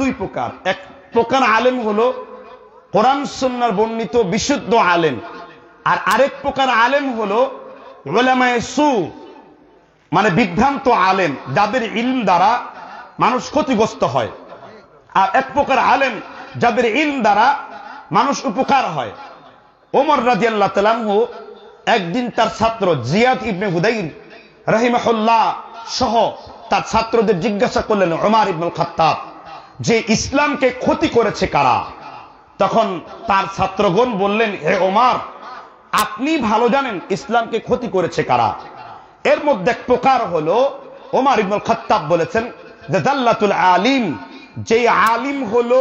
দুই প্রকার এক প্রকার আলেম হলো কোরআন সন্ন্যার বর্ণিত বিশুদ্ধ আলেম আর আরেক প্রকার আলেম হলো সু মানে বিভ্রান্ত আলেম যাদের ইলম দ্বারা মানুষ ক্ষতিগ্রস্ত হয় আর এক প্রকার আলেম যাদের ইলম দ্বারা মানুষ উপকার হয় ওমর রাজি তালামহু একদিন তার ছাত্র জিয়াদ ইবনে হুদাইন রাহিমাহুল্লাহ সহ তার ছাত্রদের জিজ্ঞাসা করলেন ওমার ইবনুল খাত্তাব যে ইসলামকে ক্ষতি করেছে কারা তখন তার ছাত্রগণ বললেন হে ওমার আপনি ভালো জানেন ইসলামকে ক্ষতি করেছে কারা এর মধ্যে এক প্রকার হল ওমার ইবনুল খত্তাব বলেছেন যে আলিম যে আলিম হলো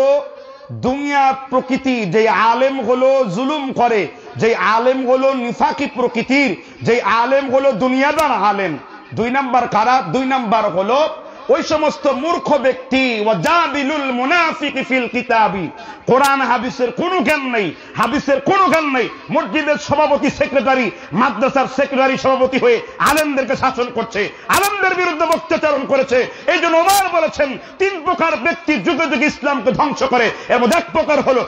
দুনিয়া প্রকৃতি যে আলেম হলো জুলুম করে যে আলেম হলো নিফাকি প্রকৃতির যে আলেম হলো দুনিয়াদার আলেম দুই নাম্বার কারা দুই নাম্বার হলো ওই সমস্ত মূর্খ ব্যক্তি কোরআন জ্ঞান নেই জ্ঞান নেই মসজিদের সভাপতি সেক্রেটারি মাদ্রাসার সেক্রেটারি সভাপতি হয়ে আলেমদেরকে শাসন করছে আলেমদের বিরুদ্ধে করেছে এই জন্য বলেছেন তিন প্রকার ব্যক্তি যুগে যুগে ইসলামকে ধ্বংস করে এবং এক প্রকার হলো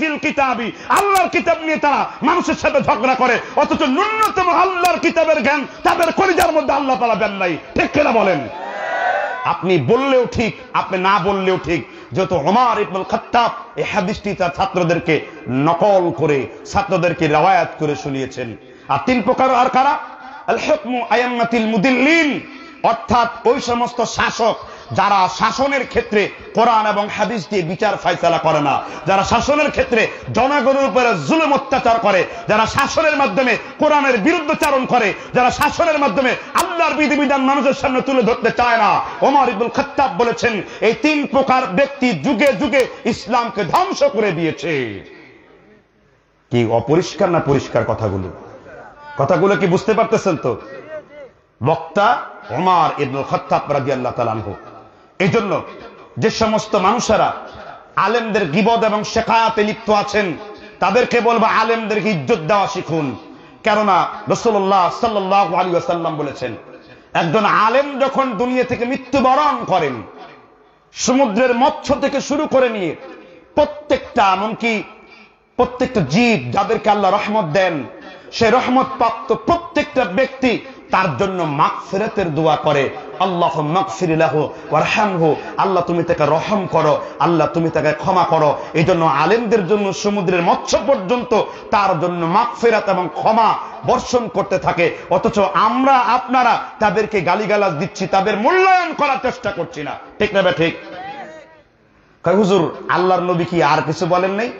ফিল কিতাবি আল্লাহর কিতাব নিয়ে তারা মানুষের সাথে ঝগড়া করে অথচ ন্যূনতম আল্লাহর কিতাবের জ্ঞান তাদের করিজার মধ্যে আল্লাহ তালা দেন নাই ঠিক কেনা বলেন আপনি বললেও ঠিক আপনি না বললেও ঠিক যত অমার ইবুল খত্তাব এই হাদিসটি তার ছাত্রদেরকে নকল করে ছাত্রদেরকে রাওয়ায়াত করে শুনিয়েছেন আর তিন প্রকার আর কারা আল হকমু আয়াম্মাতিল মুদিল্লিন অর্থাৎ ওই সমস্ত শাসক যারা শাসনের ক্ষেত্রে কোরআন এবং হাদিস দিয়ে বিচার ফাইসলা করে না যারা শাসনের ক্ষেত্রে জনগণের উপরে জুলুম অত্যাচার করে যারা শাসনের মাধ্যমে কোরআনের চারণ করে যারা শাসনের মাধ্যমে আল্লাহর বিধিবিধান মানুষের সামনে তুলে ধরতে চায় না ওমর ইবুল খত্তাব বলেছেন এই তিন প্রকার ব্যক্তি যুগে যুগে ইসলামকে ধ্বংস করে দিয়েছে কি অপরিষ্কার না পরিষ্কার কথাগুলো কথাগুলো কি বুঝতে পারতেছেন তো বক্তা ওমার ইবুল খত্তাব রাজি আল্লাহ তালানহ এই জন্য যে সমস্ত মানুষেরা আলেমদের গিবদ এবং শেখায়াতে লিপ্ত আছেন তাদেরকে বলবো আলেমদেরকে ইজ্জত দেওয়া শিখুন কেননা রসল্লাহ সাল্লাহ বলেছেন একজন আলেম যখন দুনিয়া থেকে মৃত্যুবরণ করেন সমুদ্রের মৎস্য থেকে শুরু করে নিয়ে প্রত্যেকটা এমনকি প্রত্যেকটা জীব যাদেরকে আল্লাহ রহমত দেন সে রহমত প্রাপ্ত প্রত্যেকটা ব্যক্তি তার জন্য মাকফিরাতের দোয়া করে আল্লাহ মাকফিরিল্লাহ হো আল্লাহ তুমি তাকে রহম করো আল্লাহ তুমি তাকে ক্ষমা করো এই জন্য আলেমদের জন্য সমুদ্রের মৎস্য পর্যন্ত তার জন্য মাকফিরাত এবং ক্ষমা বর্ষণ করতে থাকে অথচ আমরা আপনারা তাদেরকে গালিগালাজ দিচ্ছি তাদের মূল্যায়ন করার চেষ্টা করছি না ঠিক না ঠিক হুজুর আল্লাহর নবী কি আর কিছু বলেন নাই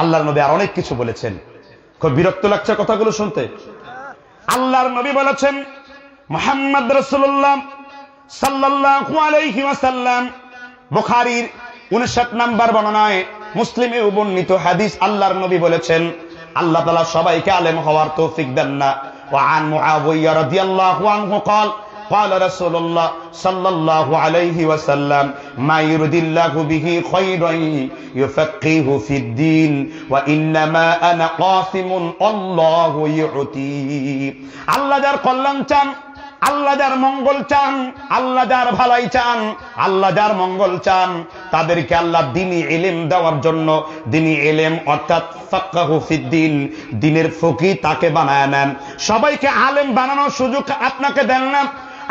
আল্লাহর নবী আর অনেক কিছু বলেছেন খুব বিরক্ত লাগছে কথাগুলো শুনতে আল্লাহর নবী বলেছেন মোহাম্মদ রসুল্লাহ সাল্লাহু আলহি ওয়াসাল্লাম বুখারির উনষাট নাম্বার বর্ণনায় মুসলিমে বর্ণিত হাদিস আল্লাহর নবী বলেছেন আল্লাহ তালা সবাইকে আলেম হওয়ার তৌফিক দেন না وعن معاوية رضي الله عنه قال قال رسول الله صلى الله عليه وسلم ما يرد الله به خيرا يفقه في الدين وإنما أنا قاسم الله يعطي الله قلن তাদেরকে আল্লাহ দিনী এলেম দেওয়ার জন্য দিনী এলেম অর্থাৎ ফাক্কাহুফিদ্দিন দিনের ফকি তাকে বানায় নেন সবাইকে আলেম বানানোর সুযোগ আপনাকে দেন না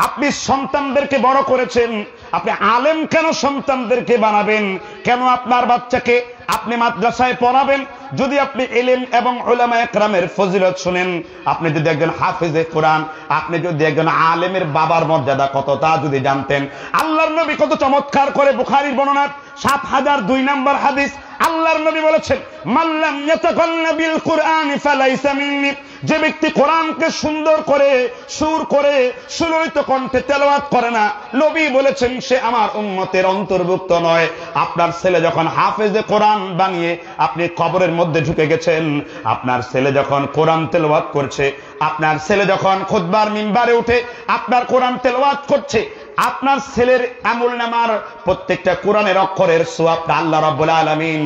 আপনি সন্তানদেরকে বড় করেছেন আপনি আলেম কেন সন্তানদেরকে বানাবেন কেন আপনার বাচ্চাকে আপনি মাদ্রাসায় পড়াবেন যদি আপনি এলেন এবং ওলামায়করামের ফজিলত শুনেন আপনি যদি একজন হাফিজে কোরআন আপনি যদি একজন আলেমের বাবার মর্যাদা কত তা যদি জানতেন আল্লাহর নবী কত চমৎকার করে বুখারির বর্ণনা সাত হাজার দুই নম্বর হাদিস আল্লাহর নবী বলেছেন মাল্লাম বিল কোরআন যে ব্যক্তি কোরআনকে সুন্দর করে সুর করে সুললিত কণ্ঠে তেলাওয়াত করে না নবী বলেছেন সে আমার উম্মতের অন্তর্ভুক্ত নয় আপনার ছেলে যখন হাফেজে কোরআন বানিয়ে আপনি কবরের মধ্যে ঢুকে গেছেন আপনার ছেলে যখন কোরআন তেলাওয়াত করছে আপনার ছেলে যখন খোদবার মিম্বারে উঠে আপনার কোরআন তেলাওয়াত করছে আপনার ছেলের আমল নামার প্রত্যেকটা কোরআনের অক্ষরের সোয়াবটা আল্লাহ রব আলমিন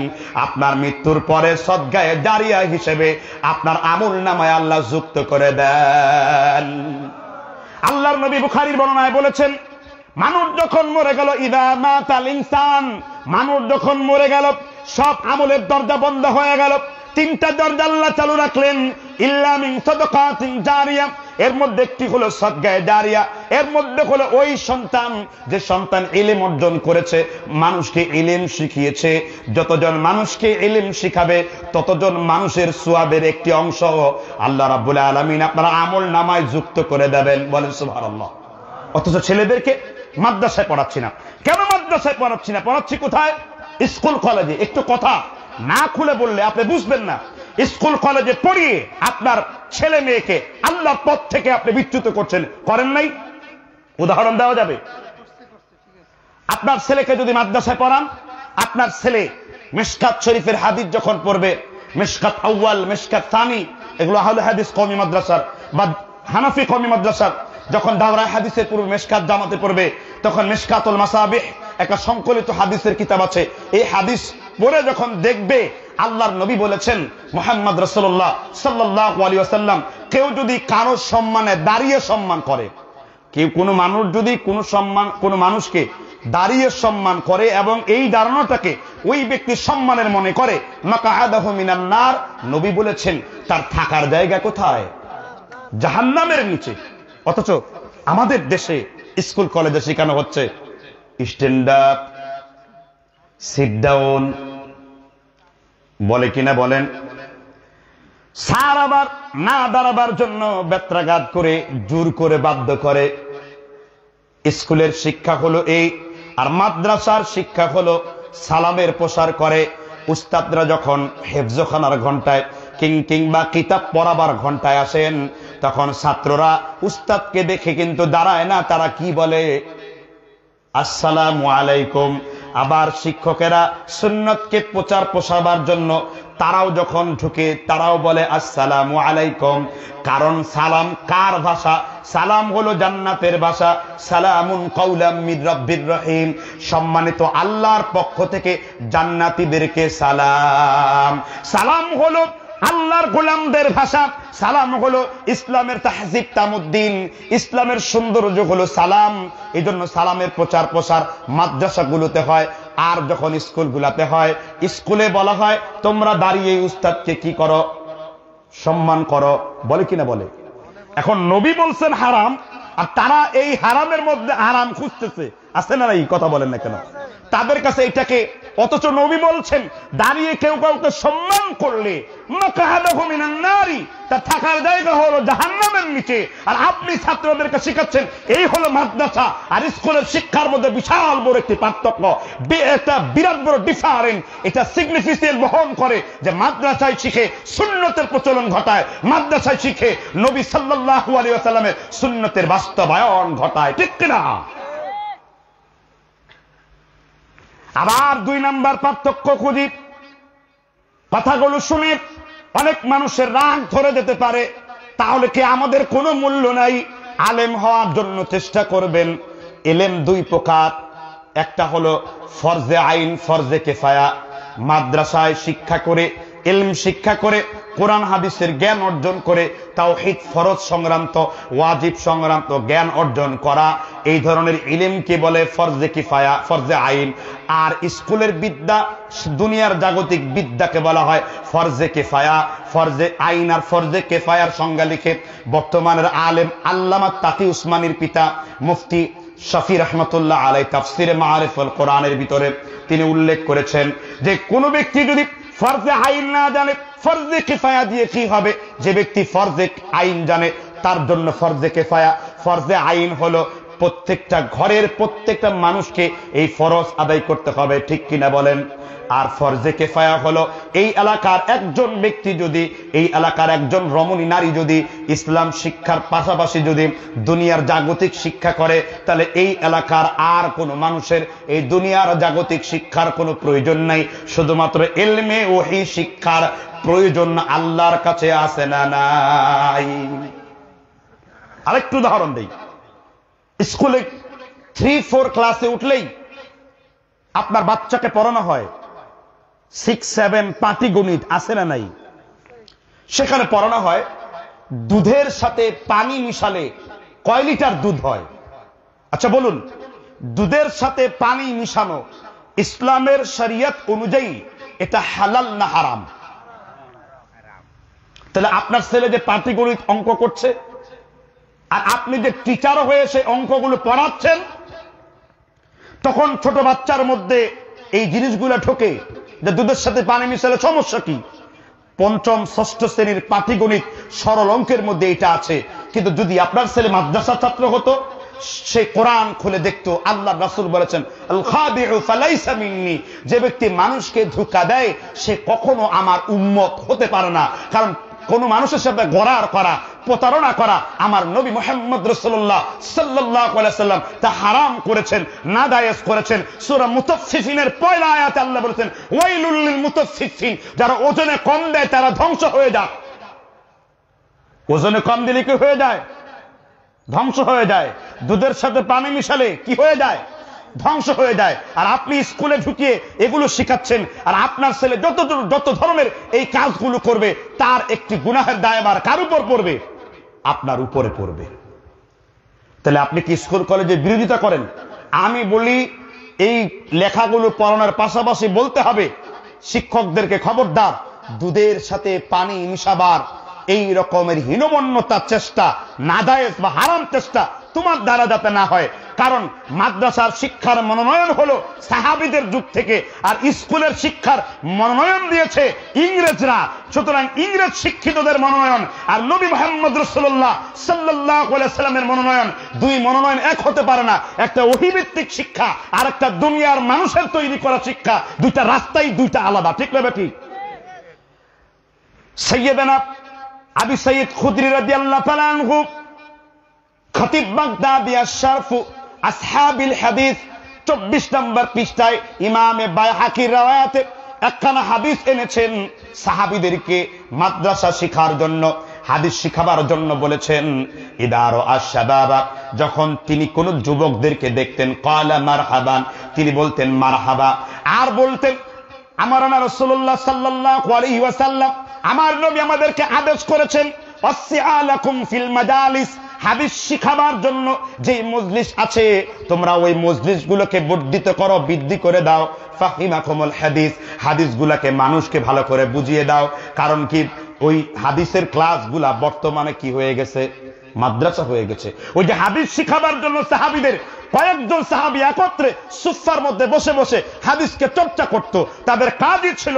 আপনার মৃত্যুর পরে সদ্গায় দাঁড়িয়া হিসেবে আপনার আমল নামায় আল্লাহ যুক্ত করে দেন আল্লাহর নবী বুখারির বর্ণনায় বলেছেন মানুষ যখন মরে গেল ইদা মাতাল ইনসান মানুষ যখন মরে গেল সব আমলের দরজা বন্ধ হয়ে গেল তিনটা দরজা আল্লাহ চালু রাখলেন ইল্লামিং সদকাতিন জারিয়া এর মধ্যে একটি হলো সদ্গায় দাঁড়িয়া এর মধ্যে হলো ওই সন্তান যে সন্তান ইলিম অর্জন করেছে মানুষকে ইলিম শিখিয়েছে যতজন মানুষকে ইলিম শিখাবে ততজন মানুষের সোয়াবের একটি অংশ আল্লাহ রাবুল আলমিন আপনার আমল নামায় যুক্ত করে দেবেন বলেন সুভার অথচ ছেলেদেরকে মাদ্রাসায় পড়াচ্ছি না কেন মাদ্রাসায় পড়াচ্ছি না পড়াচ্ছি কোথায় স্কুল কলেজে একটু কথা না খুলে বললে আপনি বুঝবেন না স্কুল কলেজে পড়িয়ে আপনার ছেলে মেয়েকে আল্লাহর পথ থেকে আপনি বিচ্যুত করছেন করেন নাই উদাহরণ দেওয়া যাবে আপনার ছেলেকে যদি মাদ্রাসায় পড়ান আপনার ছেলে মেশকাত শরীফের হাদিস যখন পড়বে মেশকাত আউ্য়াল মেশকাত সানি এগুলো আহলে হাদিস কমি মাদ্রাসার বা হানাফি কমি মাদ্রাসার যখন দাওরা হাদিসের পূর্বে মেশকাত জামাতে পড়বে তখন মেশকাতুল মাসাবে একটা সংকলিত হাদিসের কিতাব আছে এই হাদিস পরে যখন দেখবে আল্লাহর নবী বলেছেন মোহাম্মদ রসল্লাহ সাল্লাহ আলী আসাল্লাম কেউ যদি কারো সম্মানে দাঁড়িয়ে সম্মান করে কেউ কোনো মানুষ যদি কোনো সম্মান কোনো মানুষকে দাঁড়িয়ে সম্মান করে এবং এই দাঁড়ানোটাকে ওই ব্যক্তি সম্মানের মনে করে মিনান্নার নবী বলেছেন তার থাকার জায়গা কোথায় জাহান্নামের নিচে অথচ আমাদের দেশে স্কুল কলেজে শেখানো হচ্ছে স্ট্যান্ড আপ সিট ডাউন বলে কিনা বলেন সার আবার না দাঁড়াবার জন্য বেত্রাঘাত করে জোর করে বাধ্য করে স্কুলের শিক্ষা হলো এই আর মাদ্রাসার শিক্ষা হলো সালামের প্রসার করে উস্তাদরা যখন হেফজখানার ঘন্টায় কিং কিংবা কিতাব পড়াবার ঘন্টায় আসেন তখন ছাত্ররা উস্তাদকে দেখে কিন্তু দাঁড়ায় না তারা কি বলে আসসালামু আলাইকুম আবার শিক্ষকেরা সুন্নতকে প্রচার প্রসাবার জন্য তারাও যখন ঢুকে তারাও বলে আসসালাম আলাইকুম কারণ সালাম কার ভাষা সালাম হলো জান্নাতের ভাষা সালামুন কৌলাম মিরব্বির রহিম সম্মানিত আল্লাহর পক্ষ থেকে জান্নাতিদেরকে সালাম সালাম হলো আল্লাহর গোলামদের ভাষা সালাম হলো ইসলামের তাহজিব তামুদ্দিন ইসলামের সৌন্দর্য হলো সালাম এই জন্য সালামের প্রচার প্রসার মাদ্রাসাগুলোতে হয় আর যখন স্কুল গুলাতে হয় স্কুলে বলা হয় তোমরা দাঁড়িয়ে উস্তাদকে কি করো সম্মান করো বলে কিনা বলে এখন নবী বলছেন হারাম আর তারা এই হারামের মধ্যে হারাম খুঁজতেছে আছে না এই কথা বলেন না কেন তাদের কাছে এটাকে অথচ নবী বলছেন দাঁড়িয়ে কেউ কাউকে সম্মান করলে নারী তা থাকার জায়গা হলো জাহান্নামের নিচে আর আপনি ছাত্রদেরকে শিখাচ্ছেন এই হলো মাদ্রাসা আর স্কুলের শিক্ষার মধ্যে বিশাল বড় একটি পার্থক্য এটা বিরাট বড় ডিফারেন্ট এটা সিগনিফিসিয়েন্ট বহন করে যে মাদ্রাসায় শিখে সুন্নতের প্রচলন ঘটায় মাদ্রাসায় শিখে নবী সাল্লাহ আলী আসাল্লামের সুন্নতের বাস্তবায়ন ঘটায় ঠিক কিনা আবার দুই নাম্বার পার্থক্য খুঁজি কথাগুলো শুনে অনেক মানুষের রাগ ধরে যেতে পারে তাহলে কি আমাদের কোনো মূল্য নাই আলেম হওয়ার জন্য চেষ্টা করবেন এলেম দুই প্রকার একটা হলো ফরজে আইন ফরজে কেফায়া মাদ্রাসায় শিক্ষা করে এলম শিক্ষা করে কোরআন হাদিসের জ্ঞান অর্জন করে তাও হিত ফরজ সংক্রান্ত ওয়াজিব সংক্রান্ত জ্ঞান অর্জন করা এই ধরনের ইলিমকে বলে ফরজে কিফায়া ফরজে আইন আর স্কুলের বিদ্যা দুনিয়ার জাগতিক বিদ্যাকে বলা হয় ফরজে কেফায়া ফরজে আইন আর ফরজে কেফায়ার সংজ্ঞা লিখে বর্তমানের আলেম আল্লামা তাতি উসমানির পিতা মুফতি শফি রহমতুল্লাহ আলাই তাফসিরে মাহারেফল কোরআনের ভিতরে তিনি উল্লেখ করেছেন যে কোনো ব্যক্তি যদি ফর্জে আইন না জানে ফর্জে কেফায়া দিয়ে কি হবে যে ব্যক্তি ফরজে আইন জানে তার জন্য ফরজে কেফায়া ফর্জে আইন হলো প্রত্যেকটা ঘরের প্রত্যেকটা মানুষকে এই ফরজ আদায় করতে হবে ঠিক কিনা বলেন আর ফরজে কেফায়া হলো এই এলাকার একজন ব্যক্তি যদি এই এলাকার একজন রমণী নারী যদি ইসলাম শিক্ষার পাশাপাশি যদি দুনিয়ার জাগতিক শিক্ষা করে তাহলে এই এলাকার আর কোনো মানুষের এই দুনিয়ার জাগতিক শিক্ষার কোনো প্রয়োজন নাই শুধুমাত্র এলমে ওহি শিক্ষার প্রয়োজন আল্লাহর কাছে আসে না নাই আরেকটু উদাহরণ দিই স্কুলে থ্রি ফোর ক্লাসে উঠলেই আপনার বাচ্চাকে পড়ানো হয় সিক্স সেভেন পাটি গণিত আছে না নাই সেখানে পড়ানো হয় দুধের সাথে পানি মিশালে কয় লিটার দুধ হয় আচ্ছা বলুন দুধের সাথে পানি মিশানো ইসলামের শরিয়ত অনুযায়ী এটা হালাল না হারাম তাহলে আপনার ছেলে যে পাটি গণিত অঙ্ক করছে আর আপনি যে টিচার হয়ে সে অঙ্কগুলো পড়াচ্ছেন তখন ছোট বাচ্চার মধ্যে এই জিনিসগুলো ঠকে যে দুধের সাথে পানি মিশালে সমস্যা কি পঞ্চম ষষ্ঠ শ্রেণীর পাটিগণিত সরল অঙ্কের মধ্যে এটা আছে কিন্তু যদি আপনার ছেলে মাদ্রাসা ছাত্র হতো সে কোরআন খুলে দেখতো আল্লাহ রাসুল বলেছেন যে ব্যক্তি মানুষকে ধোকা দেয় সে কখনো আমার উন্মত হতে পারে না কারণ কোন মানুষের সাথে গড়ার করা প্রতারণা করা আমার নবী মোহাম্মদ রসুল্লাহ সাল্লাহ সাল্লাম তা হারাম করেছেন না দায়স করেছেন সুরা মুতফিফিনের পয়লা আয়াতে আল্লাহ বলেছেন ওয়াইলুল্লিল মুতফিফিন যারা ওজনে কম দেয় তারা ধ্বংস হয়ে যাক ওজনে কম দিলে কি হয়ে যায় ধ্বংস হয়ে যায় দুধের সাথে পানি মিশালে কি হয়ে যায় ধ্বংস হয়ে যায় আর আপনি স্কুলে ঢুকিয়ে এগুলো শিখাচ্ছেন আর আপনার ছেলে যত যত ধরনের এই কাজগুলো করবে তার একটি গুনাহের দায়বার কার উপর পড়বে আপনার উপরে পড়বে তাহলে আপনি কি স্কুল কলেজে বিরোধিতা করেন আমি বলি এই লেখাগুলো পড়ানোর পাশাপাশি বলতে হবে শিক্ষকদেরকে খবরদার দুধের সাথে পানি মিশাবার এই রকমের হীনমন্যতা চেষ্টা নাদায়স বা হারাম চেষ্টা তোমার দ্বারা যাতে না হয় কারণ মাদ্রাসার শিক্ষার মনোনয়ন হলো সাহাবিদের যুগ থেকে আর স্কুলের শিক্ষার মনোনয়ন দিয়েছে ইংরেজরা সুতরাং ইংরেজ শিক্ষিতদের মনোনয়ন আর নবী মোহাম্মদ রসুল্লাহ সাল্লাহামের মনোনয়ন দুই মনোনয়ন এক হতে পারে না একটা অভিভিত্তিক শিক্ষা আর একটা দুনিয়ার মানুষের তৈরি করা শিক্ষা দুইটা রাস্তাই দুইটা আলাদা ঠিক না ঠিক সৈয়দেনা আবি সৈয়দ খুদ্রি রাজি আল্লাহ খতিব বাগদাদি আশরাফু আসহাবিল হাদিস 24 নম্বর পৃষ্ঠায় ইমামে বাইহাকির রাওয়ায়াতে একখানা হাদিস এনেছেন সাহাবীদেরকে মাদ্রাসা শিখার জন্য হাদিস শিখাবার জন্য বলেছেন ইদারো আশা যখন তিনি কোন যুবকদেরকে দেখতেন কয়লা মারহাবান তিনি বলতেন মারহাবা আর বলতেন আমার না রসোল্লা সাল্লাহ আলহিহাসাল্লাম আমার নবী আমাদেরকে আদেশ করেছেন ফিল মাজালিস হাদিস শিখাবার জন্য যে মজলিস আছে তোমরা ওই মজলিস গুলোকে বর্ধিত করো বৃদ্ধি করে দাও ফাহিমা কমল হাদিস হাদিস গুলাকে মানুষকে ভালো করে বুঝিয়ে দাও কারণ কি ওই হাদিসের ক্লাস গুলা বর্তমানে কি হয়ে গেছে মাদ্রাসা হয়ে গেছে ওই যে হাদিস শিখাবার জন্য সাহাবিদের কয়েকজন সাহাবি একত্রে সুফার মধ্যে বসে বসে হাদিসকে চর্চা করত তাদের কাজই ছিল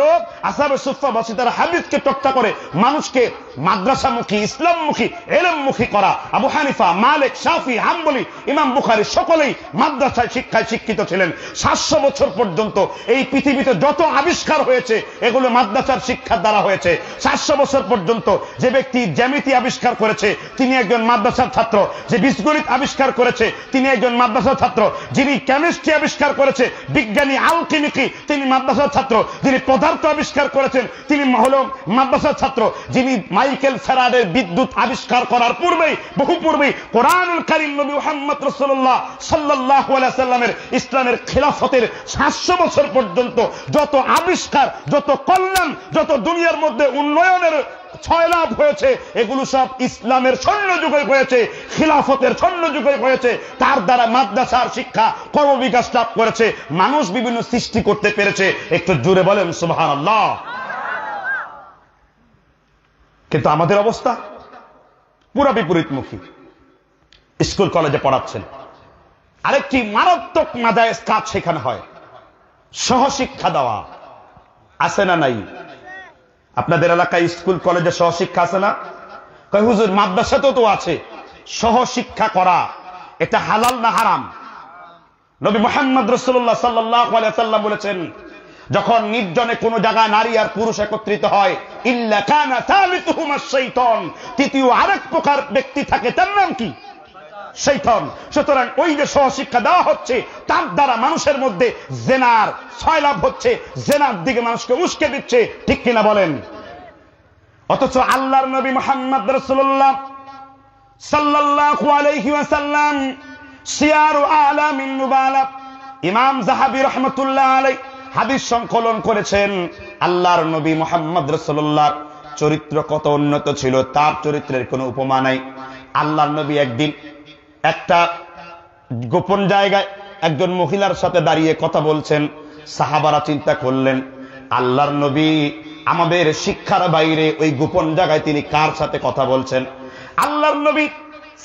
আসাবে বসে তারা হাদিসকে চর্চা করে মানুষকে মাদ্রাসামুখী এলম মুখী করা আবু হানিফা মালিক সাফি হাম্বলি ইমাম বুখারি সকলেই মাদ্রাসায় শিক্ষায় শিক্ষিত ছিলেন সাতশো বছর পর্যন্ত এই পৃথিবীতে যত আবিষ্কার হয়েছে এগুলো মাদ্রাসার শিক্ষার দ্বারা হয়েছে সাতশো বছর পর্যন্ত যে ব্যক্তি জ্যামিতি আবিষ্কার করেছে তিনি একজন মাদ্রাসার ছাত্র যে বীজগণিত আবিষ্কার করেছে তিনি একজন মাদ্রাসার ছাত্র যিনি কেমিস্ট্রি আবিষ্কার করেছে বিজ্ঞানী আলকিমিকি তিনি মাদ্রাসার ছাত্র যিনি পদার্থ আবিষ্কার করেছেন তিনি হল মাদ্রাসার ছাত্র যিনি মাই মাইকেল ফেরারের বিদ্যুৎ আবিষ্কার করার পূর্বেই বহু পূর্বেই কোরআন কারিম নবী মোহাম্মদ রসল্লাহ সাল্লাহ সাল্লামের ইসলামের খিলাফতের সাতশো বছর পর্যন্ত যত আবিষ্কার যত কল্যাণ যত দুনিয়ার মধ্যে উন্নয়নের ছয় লাভ হয়েছে এগুলো সব ইসলামের স্বর্ণ যুগে হয়েছে খিলাফতের স্বর্ণ যুগে হয়েছে তার দ্বারা মাদ্রাসার শিক্ষা কর্মবিকাশ লাভ করেছে মানুষ বিভিন্ন সৃষ্টি করতে পেরেছে একটু জুড়ে বলেন সুবাহ আল্লাহ কিন্তু আমাদের অবস্থা পুরা বিপরীতমুখী স্কুল কলেজে পড়াচ্ছেন আরেকটি মারাত্মক মাদায় কাজ সেখানে হয় সহশিক্ষা দেওয়া আছে না নাই আপনাদের এলাকায় স্কুল কলেজে সহশিক্ষা আছে না কয় হুজুর মাদ্রাসাতেও তো আছে সহশিক্ষা করা এটা হালাল না হারাম নবী মোহাম্মদ রসুল্লাহ সাল্লাহ সাল্লাম বলেছেন যখন নির্জনে কোন জায়গায় নারী আর পুরুষ একত্রিত হয় ইল্লা কানা তাহলে শৈতন তৃতীয় আরেক প্রকার ব্যক্তি থাকে তার নাম কি সেইথন সুতরাং ওই যে সহশিক্ষা দেওয়া হচ্ছে তার দ্বারা মানুষের মধ্যে জেনার ছয়লাভ হচ্ছে জেনার দিকে মানুষকে উস্কে দিচ্ছে ঠিক কিনা বলেন অথচ আল্লাহর নবী মোহাম্মদ রসুল্লাহ সাল্লাহ সিয়ার আলাম ইমাম জাহাবি রহমতুল্লাহ আলাই হাদিস সংকলন করেছেন আল্লাহর নবী মোহাম্মদ রসল্লাহর চরিত্র কত উন্নত ছিল তার চরিত্রের কোনো উপমা নাই আল্লাহর নবী একদিন একটা গোপন জায়গায় একজন মহিলার সাথে দাঁড়িয়ে কথা বলছেন সাহাবারা চিন্তা করলেন আল্লাহর নবী আমাদের শিক্ষার বাইরে ওই গোপন জায়গায় তিনি কার সাথে কথা বলছেন আল্লাহর নবী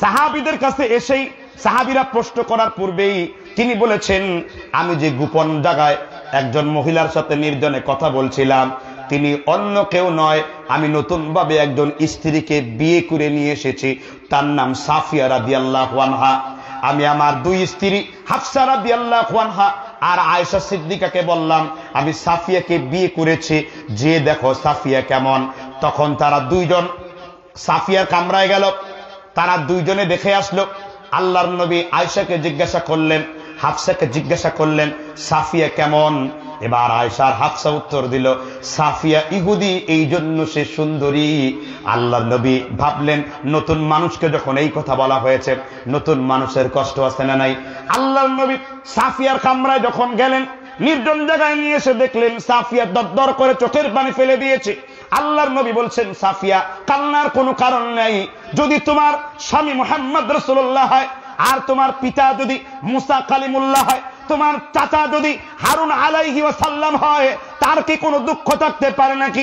সাহাবিদের কাছে এসেই সাহাবিরা প্রশ্ন করার পূর্বেই তিনি বলেছেন আমি যে গোপন জায়গায় একজন মহিলার সাথে নির্জনে কথা বলছিলাম তিনি অন্য কেউ নয় আমি নতুনভাবে একজন স্ত্রীকে বিয়ে করে নিয়ে এসেছি তার নাম সাফিয়া আল্লাহ আনহা আমি আমার দুই স্ত্রী হাফসা আল্লাহ আনহা আর আয়সা সিদ্দিকাকে বললাম আমি সাফিয়াকে বিয়ে করেছি যে দেখো সাফিয়া কেমন তখন তারা দুইজন সাফিয়ার কামরায় গেল তারা দুইজনে দেখে আসলো আল্লাহর নবী আয়সাকে জিজ্ঞাসা করলেন হাফসাকে জিজ্ঞাসা করলেন সাফিয়া কেমন এবার আয়সার হাফসা উত্তর দিল সাফিয়া ইহুদি এই জন্য সে সুন্দরী আল্লাহ নবী ভাবলেন নতুন মানুষকে যখন এই কথা বলা হয়েছে নতুন মানুষের কষ্ট আছে না নাই আল্লাহ নবী সাফিয়ার কামরায় যখন গেলেন নির্জন জায়গায় নিয়ে এসে দেখলেন সাফিয়া দর করে চোখের পানি ফেলে দিয়েছে আল্লাহর নবী বলছেন সাফিয়া কান্নার কোনো কারণ নেই যদি তোমার স্বামী মোহাম্মদ রসুল্লাহ হয় আর তোমার পিতা যদি মুসা কালিমুল্লাহ হয় তোমার চাচা যদি হারুন আলাইহি ওয়াসাল্লাম হয় তার কি কোনো দুঃখ থাকতে পারে নাকি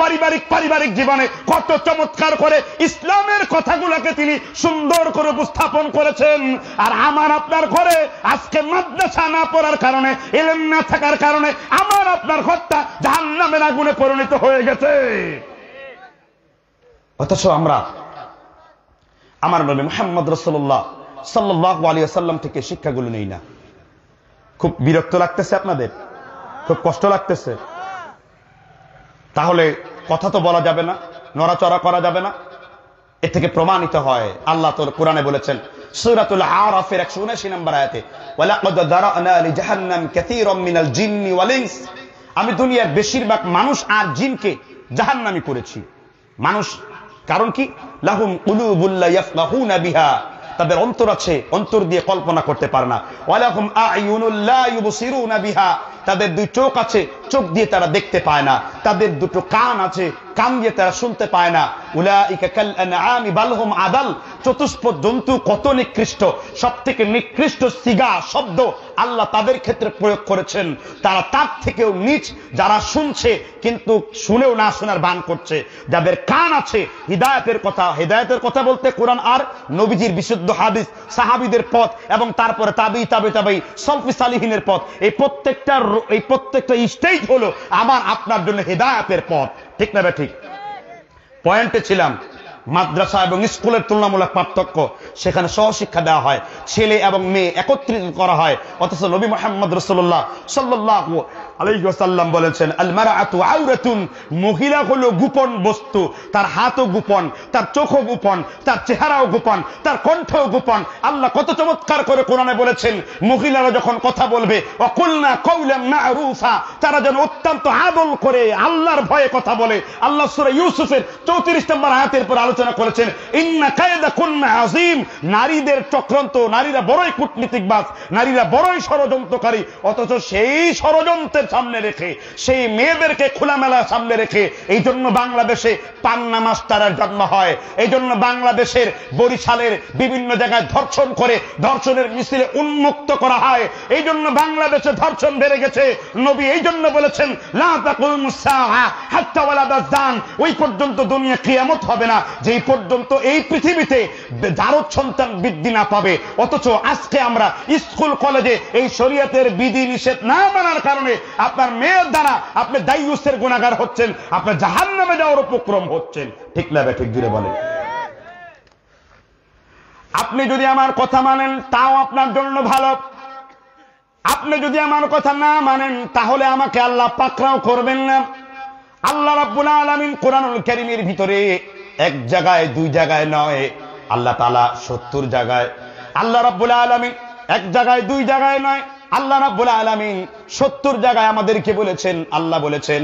পারিবারিক পারিবারিক জীবনে কত চমৎকার করে ইসলামের কথাগুলোকে তিনি সুন্দর করে উপস্থাপন করেছেন আর আমার আপনার ঘরে আজকে মাদ্রাসা না পড়ার কারণে এলেন না থাকার কারণে আমার আপনার ঘরটা জাহান নামের আগুনে পরিণত হয়ে গেছে অথচ আমরা আমার নবী মোহাম্মদ রসল্লাহ সাল্লাহ আলিয়া সাল্লাম থেকে শিক্ষাগুলো নেই না খুব বিরক্ত লাগতেছে আপনাদের খুব কষ্ট লাগতেছে তাহলে কথা তো বলা যাবে না নড়াচড়া করা যাবে না এ থেকে প্রমাণিত হয় আল্লাহ তোর কোরআনে বলেছেন আমি দুনিয়ার বেশিরভাগ মানুষ আর জিনকে নামি করেছি মানুষ কারণ কি লাহুম বিহা তাদের অন্তর আছে অন্তর দিয়ে কল্পনা করতে পারে না বিহা তাদের দুই চোখ আছে চোখ দিয়ে তারা দেখতে পায় না তাদের দুটো কান আছে কান দিয়ে তারা শুনতে পায় না আমি বালহম আদাল চতুষ্প জন্তু কত নিকৃষ্ট সব থেকে নিকৃষ্ট সিগা শব্দ আল্লাহ তাদের ক্ষেত্রে প্রয়োগ করেছেন তারা তার থেকেও নিচ যারা শুনছে কিন্তু শুনেও না শোনার বান করছে যাদের কান আছে হৃদায়তের কথা হৃদায়তের কথা বলতে কোরআন আর নবীজির বিশুদ্ধ হাদিস সাহাবিদের পথ এবং তারপরে তাবি তাবে তাবি সলফি সালিহিনের পথ এই প্রত্যেকটা এই প্রত্যেকটা স্টেজ হলো আমার আপনার জন্য হেদায়াতের পথ ঠিক না ঠিক পয়েন্টে ছিলাম মাদ্রাসা এবং স্কুলের তুলনামূলক পার্থক্য সেখানে সহশিক্ষা দেওয়া হয় ছেলে এবং মেয়ে একত্রিত করা হয় অথচ নবী মোহাম্মদ রসল্লাহ সাল্লাহ আলাইসাল্লাম বলেছেন আলমারা আতু আউরাতুন মহিলা হলো গোপন বস্তু তার হাতও গোপন তার চোখও গোপন তার চেহারাও গোপন তার কণ্ঠও গোপন আল্লাহ কত চমৎকার করে কোরআনে বলেছেন মহিলারা যখন কথা বলবে অকুলনা কৌলাম না রুফা তারা যেন অত্যন্ত আদল করে আল্লাহর ভয়ে কথা বলে আল্লাহ সুরে ইউসুফের চৌত্রিশ নম্বর হাতের পর আলোচনা করেছেন ইন্না কায়দা কুন্না আজিম নারীদের চক্রান্ত নারীরা বড়ই কূটনীতিক বাস নারীরা বড়ই ষড়যন্ত্রকারী অথচ সেই ষড়যন্ত্রের সামনে রেখে সেই মেয়েদেরকে খোলামেলা সামনে রেখে এই জন্য বাংলাদেশে পান্না মাস্টারের জন্ম হয় এই জন্য বাংলাদেশের বরিশালের বিভিন্ন জায়গায় ধর্ষণ করে ধর্ষণের মিছিলে উন্মুক্ত করা হয় এই জন্য বাংলাদেশে ধর্ষণ বেড়ে গেছে নবী এই জন্য বলেছেন ওই পর্যন্ত দুনিয়া কিয়ামত হবে না যেই পর্যন্ত এই পৃথিবীতে দারদ সন্তান বৃদ্ধি না পাবে অথচ আজকে আমরা স্কুল কলেজে এই শরীয়তের বিধি নিষেধ না মানার কারণে আপনার মেয়ের দ্বারা আপনি দায়ুসের গুণাগার হচ্ছেন আপনার জাহান নামে যাওয়ার উপক্রম হচ্ছেন ঠিক না ঠিক দূরে বলে আপনি যদি আমার কথা মানেন তাও আপনার জন্য ভালো আপনি যদি আমার কথা না মানেন তাহলে আমাকে আল্লাহ পাকরাও করবেন না আল্লাহ রাব্বুল আলামিন কোরআনুল কারীমের ভিতরে এক জায়গায় দুই জায়গায় নয় আল্লাহ তাআলা 70 জায়গায় আল্লাহ রাব্বুল আলামিন এক জায়গায় দুই জায়গায় নয় আল্লাহ রাব্বুল আলামিন 70 জায়গায় আমাদেরকে বলেছেন আল্লাহ বলেছেন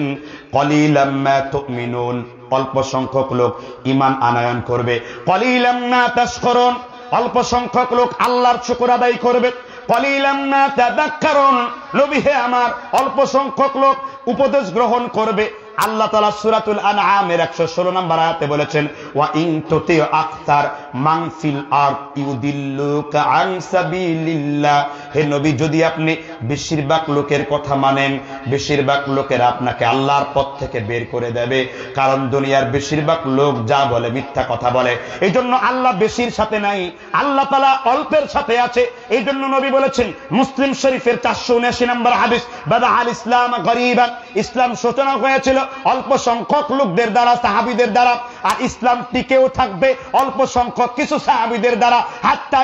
কলিলাম্মা তুমিনুন অল্প সংখ্যক লোক ঈমান আনায়ন করবে কলিলাম্মা তাশকুরুন অল্প সংখ্যক লোক আল্লাহর শুকর আদায় করবে কলিলাম্মা তাদাক্কারুন লবিহে আমার অল্প সংখ্যক লোক উপদেশ গ্রহণ করবে আল্লাহ তালা সুরাতুল আন আমের একশো ষোলো নম্বর আয়াতে বলেছেন ওয়া ইং তোতে আক্তার মাংফিল আর ইউদিল্লুক আনসাবিল্লা হে নবী যদি আপনি বেশিরভাগ লোকের কথা মানেন বেশিরভাগ লোকের আপনাকে আল্লাহর পথ থেকে বের করে দেবে কারণ দুনিয়ার বেশিরভাগ লোক যা বলে মিথ্যা কথা বলে এই জন্য আল্লাহ বেশির সাথে নাই আল্লাহ তালা অল্পের সাথে আছে এই জন্য নবী বলেছেন মুসলিম শরীফের চারশো উনাশি নম্বর হাবিস বাবা আল ইসলাম গরিব ইসলাম সূচনা হয়েছিল অল্প সংখ্যক লোকদের দ্বারা সাহাবিদের দ্বারা আর ইসলাম টিকেও থাকবে অল্প সংখ্যক কিছু সাহাবিদের দ্বারা হাত্তা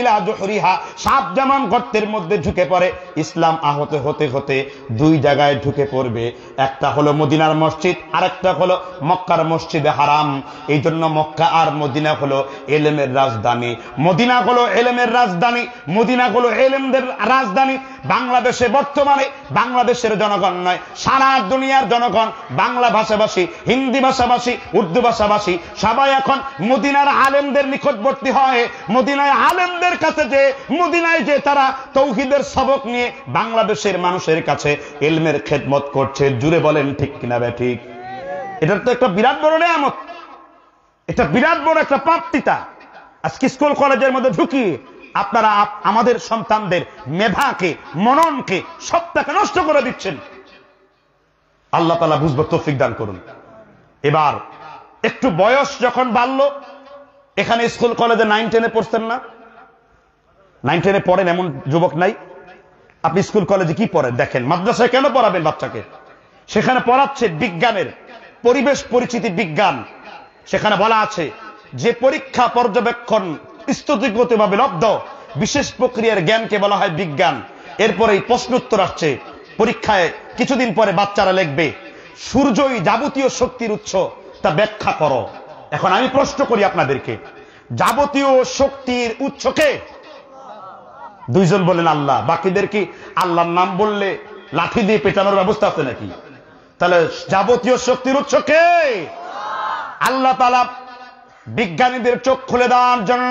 ইলা দুহরিহা সাপ যেমন গর্তের মধ্যে ঝুঁকে পড়ে ইসলাম আহত হতে হতে দুই জায়গায় ঢুকে পড়বে একটা হলো মদিনার মসজিদ আরেকটা হলো মক্কার মসজিদে হারাম এই জন্য মক্কা আর মদিনা হলো এলেমের রাজধানী মদিনা হলো এলেমের রাজধানী মদিনা হলো এলেমদের রাজধানী বাংলাদেশে বর্তমানে বাংলাদেশের জনগণ নয় সারা দুনিয়ার জনগণ বাংলা ভাষাভাষী হিন্দি ভাষাভাষী উর্দু ভাষাভাষী সবাই এখন মদিনার আলেমদের নিকটবর্তী হয় মদিনায় আলেমদের কাছে যে মদিনায় যে তারা তৌহিদের সবক নিয়ে বাংলাদেশের মানুষের কাছে এলমের খেদমত করছে জুড়ে বলেন ঠিক কিনা ব্যা ঠিক এটার তো একটা বিরাট বড় নিয়ামত এটা বিরাট বড় একটা প্রাপ্তিতা আজকে স্কুল কলেজের মধ্যে ঢুকি আপনারা আমাদের সন্তানদের মেধাকে মননকে সবটাকে নষ্ট করে দিচ্ছেন আল্লাহ তালা বুঝবো তফিক দান করুন এবার একটু বয়স যখন বাড়ল এখানে স্কুল কলেজে নাইন টেনে পড়তেন না নাইন টেনে পড়েন এমন যুবক নাই আপনি স্কুল কলেজে কি পড়েন দেখেন মাদ্রাসায় কেন পড়াবেন বাচ্চাকে সেখানে পড়াচ্ছে বিজ্ঞানের পরিবেশ পরিচিতি বিজ্ঞান সেখানে বলা আছে যে পরীক্ষা পর্যবেক্ষণ স্থতিগতভাবে লব্ধ বিশেষ প্রক্রিয়ার জ্ঞানকে বলা হয় বিজ্ঞান এরপরে প্রশ্ন উত্তর আসছে পরীক্ষায় কিছুদিন পরে বাচ্চারা লিখবে সূর্যই যাবতীয় শক্তির উৎস তা ব্যাখ্যা করো এখন আমি প্রশ্ন করি আপনাদেরকে যাবতীয় শক্তির উৎসকে দুইজন বলেন আল্লাহ বাকিদের কি আল্লাহর নাম বললে লাঠি দিয়ে পেটানোর ব্যবস্থা আছে নাকি তাহলে যাবতীয় শক্তির উৎস কে আল্লাহ তালা বিজ্ঞানীদের চোখ খুলে দেওয়ার জন্য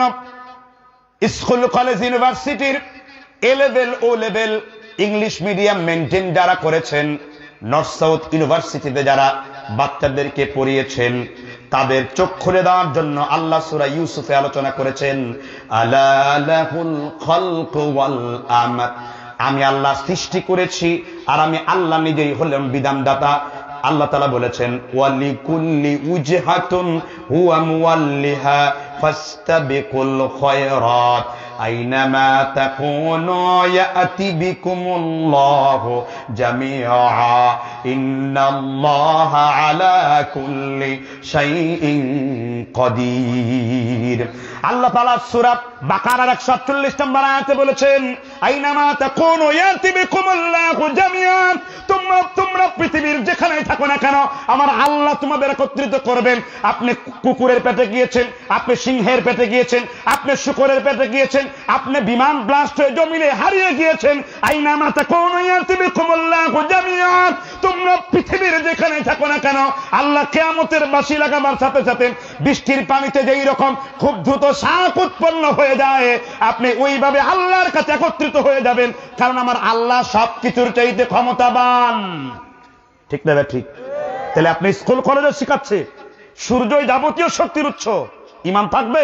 স্কুল কলেজ ইউনিভার্সিটির A level O level English medium maintain যারা করেছেন নর্থ সাউথ ইউনিভার্সিটিতে যারা বাচ্চাদেরকে পড়িয়েছেন তাদের চোখ খুলে দেওয়ার জন্য আল্লাহ সুরা ইউসুফে আলোচনা করেছেন আমি আল্লাহ সৃষ্টি করেছি আর আমি আল্লাহ নিজেই হলাম বিধানদাতা আল্লাহ তালা বলেছেন ওয়ালি কুল্লি উজহাতুন হুয়া মুওয়াল্লিহা ফাস্তাবিকুল খয়রাত أينما تكونوا يأتي بكم الله جميعا إن الله على كل شيء قدير আল্লাহ তালা সুরাত বাকারার নম্বর আয়াতে বলেছেন আইনামা তা কোন তোমরা পৃথিবীর যেখানে থাকো না কেন আমার আল্লাহ তোমাদের একত্রিত করবেন আপনি কুকুরের পেটে গিয়েছেন আপনি সিংহের পেটে গিয়েছেন আপনি শুকরের পেটে গিয়েছেন আপনি বিমান ব্লাস্ট হয়ে জমিলে হারিয়ে গিয়েছেন আইনামাতা কোন তোমরা পৃথিবীর যেখানে থাকো না কেন আল্লাহ কেয়ামতের বাসি লাগাবার সাথে সাথে বৃষ্টির পানিতে যেই রকম খুব দ্রুত সাপ উৎপন্ন হয়ে যায় আপনি ওইভাবে আল্লাহর কাছে একত্রিত হয়ে যাবেন কারণ আমার আল্লাহ সব কিছুর চাইতে ক্ষমতাবান ঠিক না ঠিক তাহলে আপনি স্কুল কলেজে শিখাচ্ছে সূর্যই যাবতীয় শক্তির উৎস ইমান থাকবে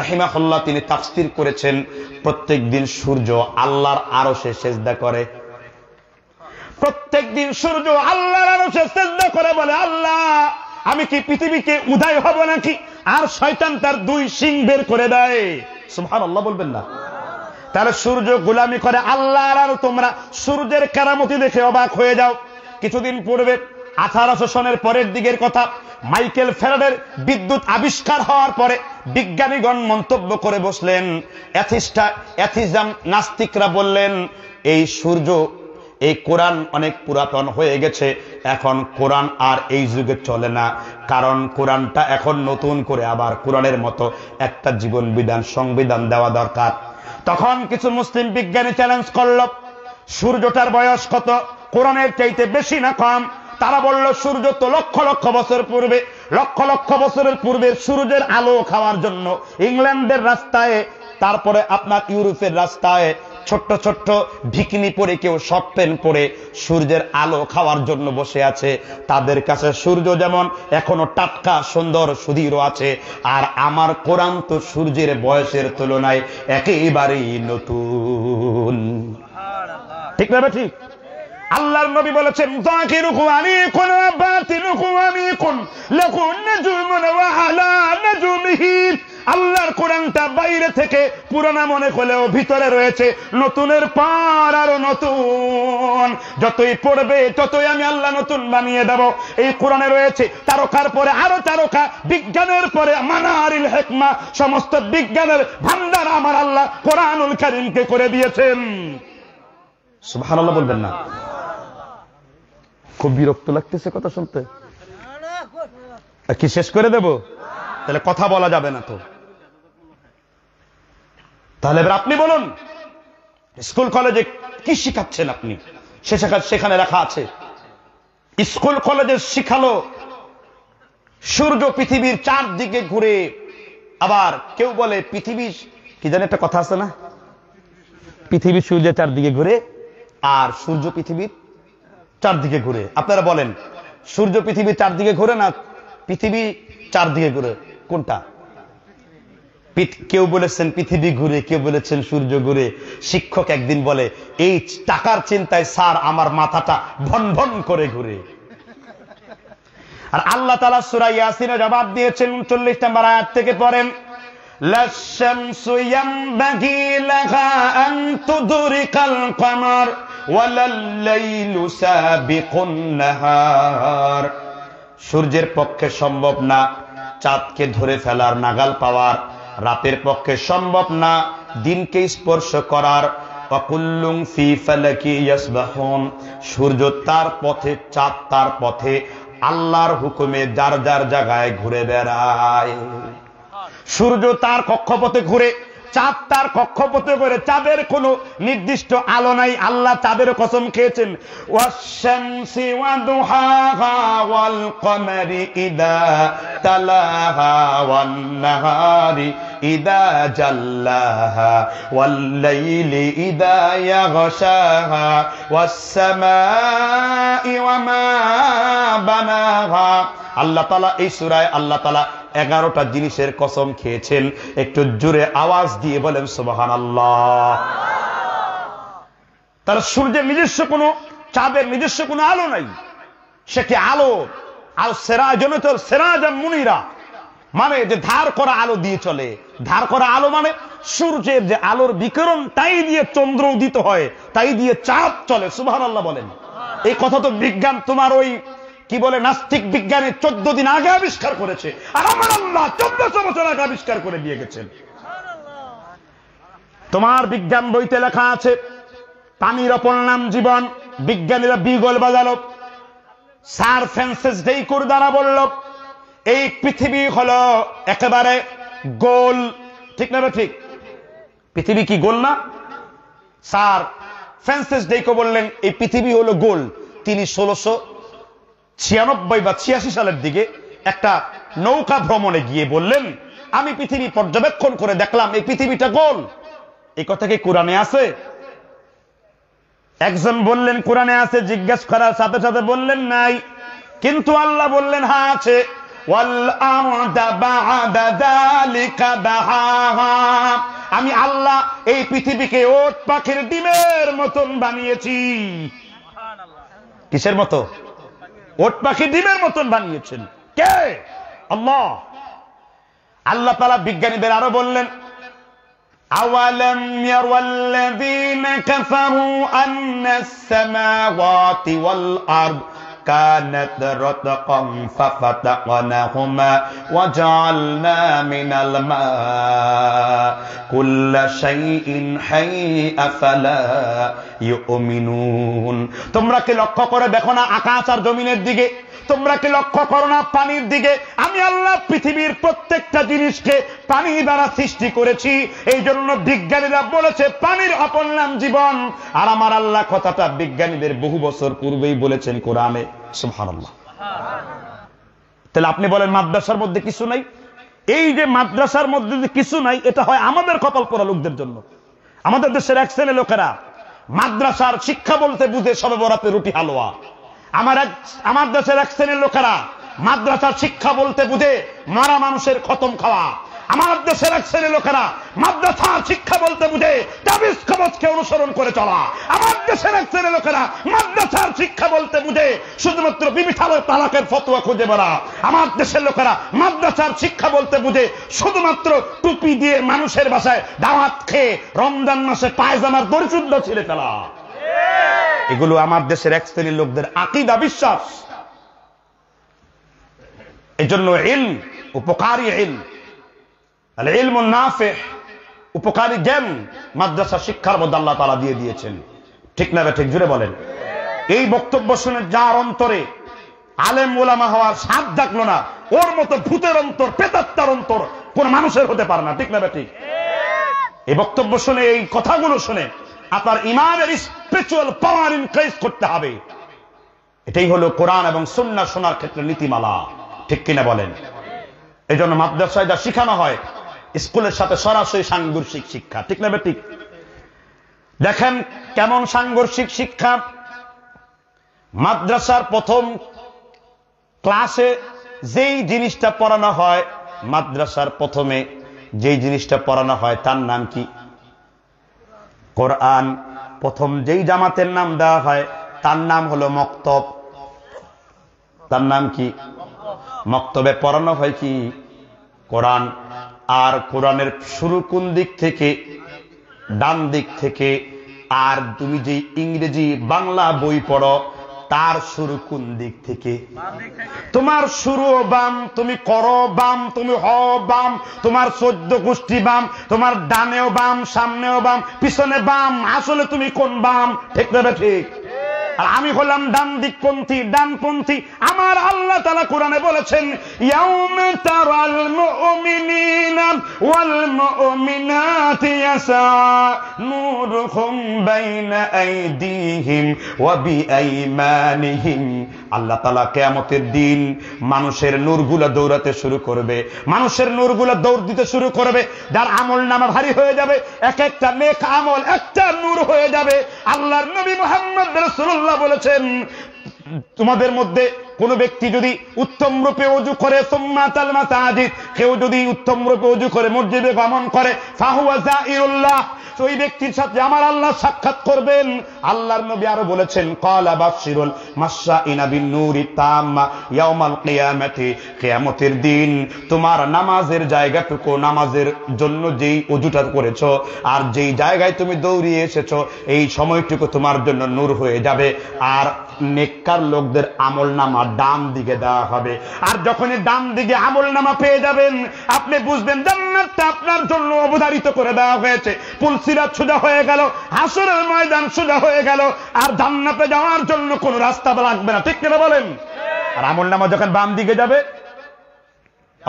রাহিমাহুল্লাহ তিনি তাফসির করেছেন প্রত্যেক দিন সূর্য আল্লাহর আরো সে করে প্রত্যেক দিন সূর্য আল্লাহর আরো সে করে বলে আল্লাহ আমি কি পৃথিবীকে উদয় হব নাকি আর শয়তান তার দুই সিং বের করে দেয় সুহান আল্লাহ বলবেন না তাহলে সূর্য গুলামি করে আল্লাহর আর তোমরা সূর্যের কারামতি দেখে অবাক হয়ে যাও কিছুদিন পূর্বে আঠারোশো সনের পরের দিকের কথা মাইকেল ফেরাডের বিদ্যুৎ আবিষ্কার হওয়ার পরে বিজ্ঞানীগণ মন্তব্য করে বসলেন অ্যাথিস্টা অ্যাথিজাম নাস্তিকরা বললেন এই সূর্য এই কোরআন অনেক পুরাতন হয়ে গেছে এখন কোরআন আর এই যুগে চলে না কারণ কোরআনটা এখন নতুন করে আবার কোরআনের মতো একটা জীবন বিধান সংবিধান দেওয়া দরকার তখন কিছু মুসলিম বিজ্ঞানী চ্যালেঞ্জ করল সূর্যটার বয়স কত কোরআনের চাইতে বেশি না কম তারা বলল সূর্য তো লক্ষ লক্ষ বছর পূর্বে লক্ষ লক্ষ বছরের পূর্বে সূর্যের আলো খাওয়ার জন্য ইংল্যান্ডের রাস্তায় তারপরে আপনার ইউরোপের রাস্তায় ছোট্ট ছোট্ট ভিকনি পরে কেউ শর্ট প্যান্ট পরে সূর্যের আলো খাওয়ার জন্য বসে আছে তাদের কাছে সূর্য যেমন এখনো টাটকা সুন্দর সুদীর আছে আর আমার কোরআন তো সূর্যের বয়সের তুলনায় একেবারেই নতুন ঠিক না ঠিক আল্লাহর নবী বলেছেন যাকিরুকু আমিকুন ওয়া বাতিনুকু আমিকুন লাকুন নাজুমুন ওয়া আলা নাজুমিহি আল্লাহর কোরআনটা বাইরে থেকে পুরানা মনে হলেও ভিতরে রয়েছে নতুনের পার আরো নতুন যতই পড়বে ততই আমি আল্লাহ নতুন বানিয়ে দেব এই কোরআনে রয়েছে তারকার পরে আরো তারকা বিজ্ঞানের পরে মানারিল হেকমা সমস্ত বিজ্ঞানের ভান্ডার আমার আল্লাহ কোরআনুল কারিমকে করে দিয়েছেন সুবহানাল্লাহ বলবেন না খুব বিরক্ত লাগতেছে কথা শুনতে কি শেষ করে দেব তাহলে কথা বলা যাবে না তো তাহলে এবার আপনি বলুন স্কুল কলেজে কি শিখাচ্ছেন আপনি সে সেখানে রাখা আছে স্কুল কলেজে শিখালো সূর্য পৃথিবীর চারদিকে ঘুরে আবার কেউ বলে পৃথিবী কি জানে একটা কথা আছে না পৃথিবী সূর্যের চারদিকে ঘুরে আর সূর্য পৃথিবীর চারদিকে ঘুরে আপনারা বলেন সূর্য পৃথিবী চারদিকে ঘুরে না পৃথিবী চারদিকে ঘুরে কোনটা কেউ বলেছেন পৃথিবী ঘুরে কেউ বলেছেন সূর্য ঘুরে শিক্ষক একদিন বলে এই টাকার চিন্তায় স্যার আমার মাথাটা ভন ভন করে ঘুরে আর আল্লাহ তালা সুরাই ইয়াসিনে জবাব দিয়েছেন উনচল্লিশ নাম্বার আয়াত থেকে পড়েন للشمس ينبغي لها أن تدرك القمر ولا الليل سابق النهار সূর্যের পক্ষে সম্ভব না চাঁদকে ধরে ফেলার নাগাল পাওয়ার রাতের পক্ষে সম্ভব না দিনকে স্পর্শ করার অকুল্লুং ফি ফালাকি ইয়াসবাহুন সূর্য তার পথে চাঁদ তার পথে আল্লাহর হুকুমে যার যার জায়গায় ঘুরে বেড়ায় সূর্য তার কক্ষপথে ঘুরে চাঁদ তার কক্ষপথে করে চাঁদের কোন নির্দিষ্ট আলো নাই আল্লাহ চাঁদের কসম খেয়েছেন ওয়া বানাহা আল্লাহ তালা এই সুরায় আল্লাহ তালা এগারোটা জিনিসের কসম খেয়েছেন একটু জোরে আওয়াজ দিয়ে বলেন সুবাহান আল্লাহ তার সূর্যের নিজস্ব কোন চাঁদের নিজস্ব কোনো আলো নাই সে কি আলো আর সেরা সেরা সেরাজ মুনিরা মানে যে ধার করা আলো দিয়ে চলে ধার করা আলো মানে সূর্যের যে আলোর বিকরণ তাই দিয়ে চন্দ্র উদিত হয় তাই দিয়ে চাঁদ চলে সুবাহ আল্লাহ বলেন এই কথা তো বিজ্ঞান তোমার ওই কি বলে নাস্তিক বিজ্ঞানী চোদ্দ দিন আগে আবিষ্কার করেছে আর আমার আল্লাহ চোদ্দশো বছর আগে আবিষ্কার করে দিয়ে গেছেন তোমার বিজ্ঞান বইতে লেখা আছে পানির অপর নাম জীবন বিজ্ঞানীরা বিগল বাজালো সার ফ্রান্সিস ডেইকুর দ্বারা বলল এই পৃথিবী হল একেবারে গোল ঠিক না ঠিক পৃথিবী কি গোল না স্যার ফ্রান্সিস ডেইকো বললেন এই পৃথিবী হলো গোল তিনি ষোলশো ছিয়ানব্বই বা ছিয়াশি সালের দিকে একটা নৌকা ভ্রমণে গিয়ে বললেন আমি পৃথিবী পর্যবেক্ষণ করে দেখলাম এই পৃথিবীটা গোল এই কথা কি কোরআনে আছে একজন বললেন কোরআনে আছে জিজ্ঞেস করার সাথে সাথে বললেন নাই কিন্তু আল্লাহ বললেন হা হ্যাঁ, আছে আমি আল্লাহ এই পৃথিবীকে ওট পাখির ডিমের মতন বানিয়েছি কিসের মতো ওট পাখি ডিমের মতন বানিয়েছেন কে আল্লাহ আল্লাহ তাআলা বিজ্ঞানীদের আরো বললেন আওয়ালাম ইয়ারাল্লাযীনা কাফারু আন্নাস সামাওয়াতি ওয়াল আরদ كانت رتقا ففتقناهما وجعلنا من الماء كل شيء حي أفلا তোমরা কি লক্ষ্য করে দেখো না আকাশ আর জমিনের দিকে তোমরা কি লক্ষ্য করো না পানির দিকে আমি আল্লাহ পৃথিবীর প্রত্যেকটা জিনিসকে পানি দ্বারা সৃষ্টি করেছি এই জন্য বিজ্ঞানীরা বলেছে পানির অপর নাম জীবন আর আমার আল্লাহ কথাটা বিজ্ঞানীদের বহু বছর পূর্বেই বলেছেন কোরআনে সুহানাল্লাহ তাহলে আপনি বলেন মাদ্রাসার মধ্যে কিছু নাই এই যে মাদ্রাসার মধ্যে কিছু নাই এটা হয় আমাদের কপাল পড়া লোকদের জন্য আমাদের দেশের এক ছেলে লোকেরা মাদ্রাসার শিক্ষা বলতে বুঝে সবে বরাতে রুটি হালুয়া আমার এক আমার দেশের এক শ্রেণীর লোকেরা মাদ্রাসার শিক্ষা বলতে বুঝে মারা মানুষের খতম খাওয়া আমার দেশের এক শ্রেণী লোকেরা মাদ্রাসা শিক্ষা বলতে বুঝে তাবিজ খবজকে অনুসরণ করে চলা আমার দেশের এক শ্রেণী লোকেরা মাদ্রাসার শিক্ষা বলতে বুঝে শুধুমাত্র বিবিঠালয় তালাকের ফতোয়া খুঁজে বেড়া আমার দেশের লোকেরা মাদ্রাসার শিক্ষা বলতে বুঝে শুধুমাত্র টুপি দিয়ে মানুষের বাসায় দাওয়াত খেয়ে রমজান মাসে পায়জামার দরিদ্র ছিঁড়ে ফেলা এগুলো আমার দেশের এক শ্রেণীর লোকদের আকিদা বিশ্বাস এজন্য এল উপকারী এল তাহলে ইলমুন নাফে উপকারী জ্ঞান মাদ্রাসা শিক্ষার মধ্যে আল্লাহ তালা দিয়ে দিয়েছেন ঠিক না ঠিক জুড়ে বলেন এই বক্তব্য শুনে যার অন্তরে আলেম ওলামা হওয়ার সাপ ডাকলো না ওর মতো ভূতের অন্তর পেতাত্তার অন্তর কোন মানুষের হতে পারে না ঠিক না ঠিক এই বক্তব্য শুনে এই কথাগুলো শুনে আপনার ইমানের স্পিরিচুয়াল পাওয়ার ইনক্রিজ করতে হবে এটাই হলো কোরআন এবং সুন্না শোনার ক্ষেত্রে নীতিমালা ঠিক কিনা বলেন এই জন্য মাদ্রাসায় যা শিখানো হয় স্কুলের সাথে সরাসরি সাংঘর্ষিক শিক্ষা ঠিক না ঠিক দেখেন কেমন সাংঘর্ষিক শিক্ষা মাদ্রাসার প্রথম ক্লাসে যেই জিনিসটা পড়ানো হয় মাদ্রাসার প্রথমে যেই জিনিসটা পড়ানো হয় তার নাম কি কোরআন প্রথম যেই জামাতের নাম দেওয়া হয় তার নাম হলো মক্তব তার নাম কি মক্তবে পড়ানো হয় কি কোরআন আর কোরআনের শুরু কোন দিক থেকে ডান দিক থেকে আর তুমি যে ইংরেজি বাংলা বই পড়ো তার শুরু কোন দিক থেকে তোমার শুরু বাম তুমি করো বাম তুমি হ বাম তোমার চোদ্দ গোষ্ঠী বাম তোমার ডানেও বাম সামনেও বাম পিছনে বাম আসলে তুমি কোন বাম ঠিক না ঠিক আমি হলাম ডান দিকপন্থী ডানপন্থী আমার আল্লাহ তালা কোরআনে বলেছেন আল্লাহ তালা কেয়ামতের দিন মানুষের নূরগুলা দৌড়াতে শুরু করবে মানুষের নূরগুলা দৌড় দিতে শুরু করবে যার আমল নামা ভারী হয়ে যাবে এক একটা নেক আমল একটা নূর হয়ে যাবে আল্লাহর নবী মোহাম্মদ রসুল্লাহ আল্লাহ বলেছেন তোমাদের মধ্যে কোন ব্যক্তি যদি উত্তম রূপে অজু করে কেউ যদি উত্তম রূপে অজু করে মসজিদে গমন করে ওই ব্যক্তির সাথে আমার আল্লাহ সাক্ষাৎ করবেন আল্লাহর নবী আরো বলেছেন দিন তোমার নামাজের জায়গাটুকু নামাজের জন্য যেই অজুটা করেছ আর যেই জায়গায় তুমি দৌড়িয়ে এসেছ এই সময়টুকু তোমার জন্য নূর হয়ে যাবে আর নেককার লোকদের আমল নামা ডান দিকে দেওয়া হবে আর যখনই ডান দিকে আমল নামা পেয়ে যাবেন আপনি বুঝবেন জান্নাতটা আপনার জন্য অবধারিত করে দেওয়া হয়েছে পুলসিরাত সোজা হয়ে গেল হাসরের ময়দান সোজা হয়ে গেল আর জান্নাতে যাওয়ার জন্য কোন রাস্তা লাগবে না ঠিক কিনা বলেন আর আমল নামা যখন বাম দিকে যাবে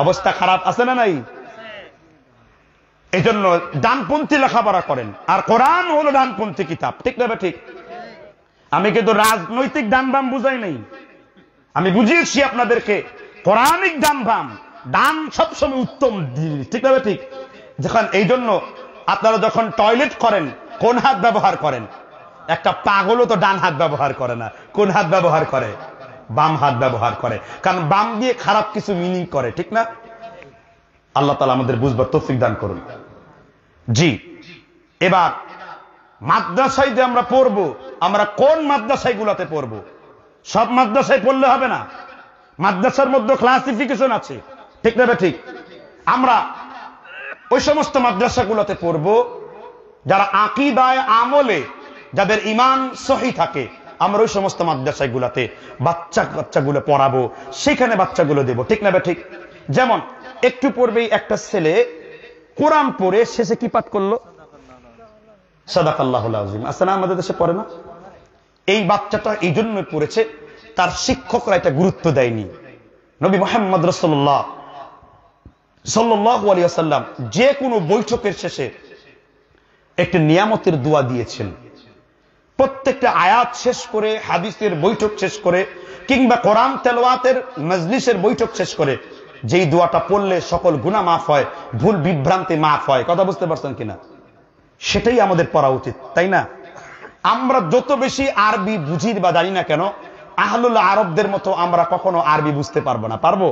অবস্থা খারাপ আছে না নাই এই জন্য ডানপন্থী লেখাপড়া করেন আর কোরআন হলো ডানপন্থী কিতাব ঠিক না ঠিক আমি কিন্তু রাজনৈতিক ডান বাম বুঝাই নাই আমি বুঝিয়েছি আপনাদেরকে পৌরাণিক ডান বাম ডান সবসময় উত্তম ঠিক না ঠিক যখন এই জন্য আপনারা যখন টয়লেট করেন কোন হাত ব্যবহার করেন একটা পাগলও তো ডান হাত ব্যবহার করে না কোন হাত ব্যবহার করে বাম হাত ব্যবহার করে কারণ বাম দিয়ে খারাপ কিছু মিনিং করে ঠিক না আল্লাহ তালা আমাদের বুঝবার তফিক দান করুন জি এবার মাদ্রাসায় যে আমরা পড়বো আমরা কোন মাদ্রাসায় গুলাতে পড়বো সব মাদ্রাসায় পড়লে হবে না মাদ্রাসার মধ্যে ক্লাসিফিকেশন আছে ঠিক না ঠিক আমরা ওই সমস্ত মাদ্রাসা গুলাতে পড়বো যারা আকিদায় আমলে যাদের ইমান সহি থাকে আমরা ওই সমস্ত মাদ্রাসায় গুলাতে বাচ্চা বাচ্চাগুলো পড়াবো সেখানে বাচ্চাগুলো দেব ঠিক না ঠিক যেমন একটু পূর্বেই একটা ছেলে কোরআন পড়ে শেষে কি পাঠ করলো সাদাকাল্লাহ আজিম আসলে আচ্ছা আমাদের দেশে পড়ে না এই বাচ্চাটা এই জন্য পড়েছে তার শিক্ষকরা এটা গুরুত্ব দেয়নি নবী মোহাম্মদ রসল্লাহ সাল্লাহ আলিয়াল্লাম যে কোনো বৈঠকের শেষে একটি নিয়ামতের দোয়া দিয়েছেন প্রত্যেকটা আয়াত শেষ করে হাদিসের বৈঠক শেষ করে কিংবা কোরআন তেলওয়াতের মজলিসের বৈঠক শেষ করে যেই দোয়াটা পড়লে সকল গুণা মাফ হয় ভুল বিভ্রান্তি মাফ হয় কথা বুঝতে পারছেন কিনা সেটাই আমাদের পড়া উচিত তাই না আমরা যত বেশি আরবি বুঝি বা জানি না কেন আহলুল আরবদের মতো আমরা কখনো আরবি বুঝতে পারবো না পারবো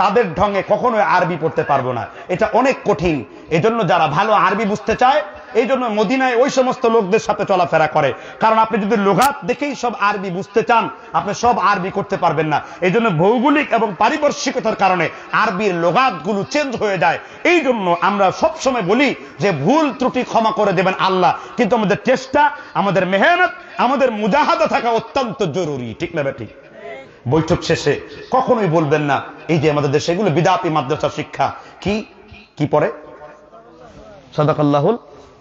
তাদের ঢঙে কখনো আরবি পড়তে পারবো না এটা অনেক কঠিন এজন্য যারা ভালো আরবি বুঝতে চায় এই জন্য মদিনায় ওই সমস্ত লোকদের সাথে চলাফেরা করে কারণ আপনি যদি লোঘাত দেখেই সব আরবি বুঝতে চান আপনি সব আরবি করতে পারবেন না এই জন্য ভৌগোলিক এবং পারিপার্শ্বিকতার কারণে আরবির লোঘাত গুলো চেঞ্জ হয়ে যায় এই জন্য আমরা সবসময় বলি যে ভুল ত্রুটি ক্ষমা করে দেবেন আল্লাহ কিন্তু আমাদের চেষ্টা আমাদের মেহনত আমাদের মুজাহাদা থাকা অত্যন্ত জরুরি ঠিক না ব্যাটি বৈঠক শেষে কখনোই বলবেন না এই যে আমাদের দেশে এগুলো বিদাপি মাদ্রাসা শিক্ষা কি কি পরে সদাকাল্লাহুল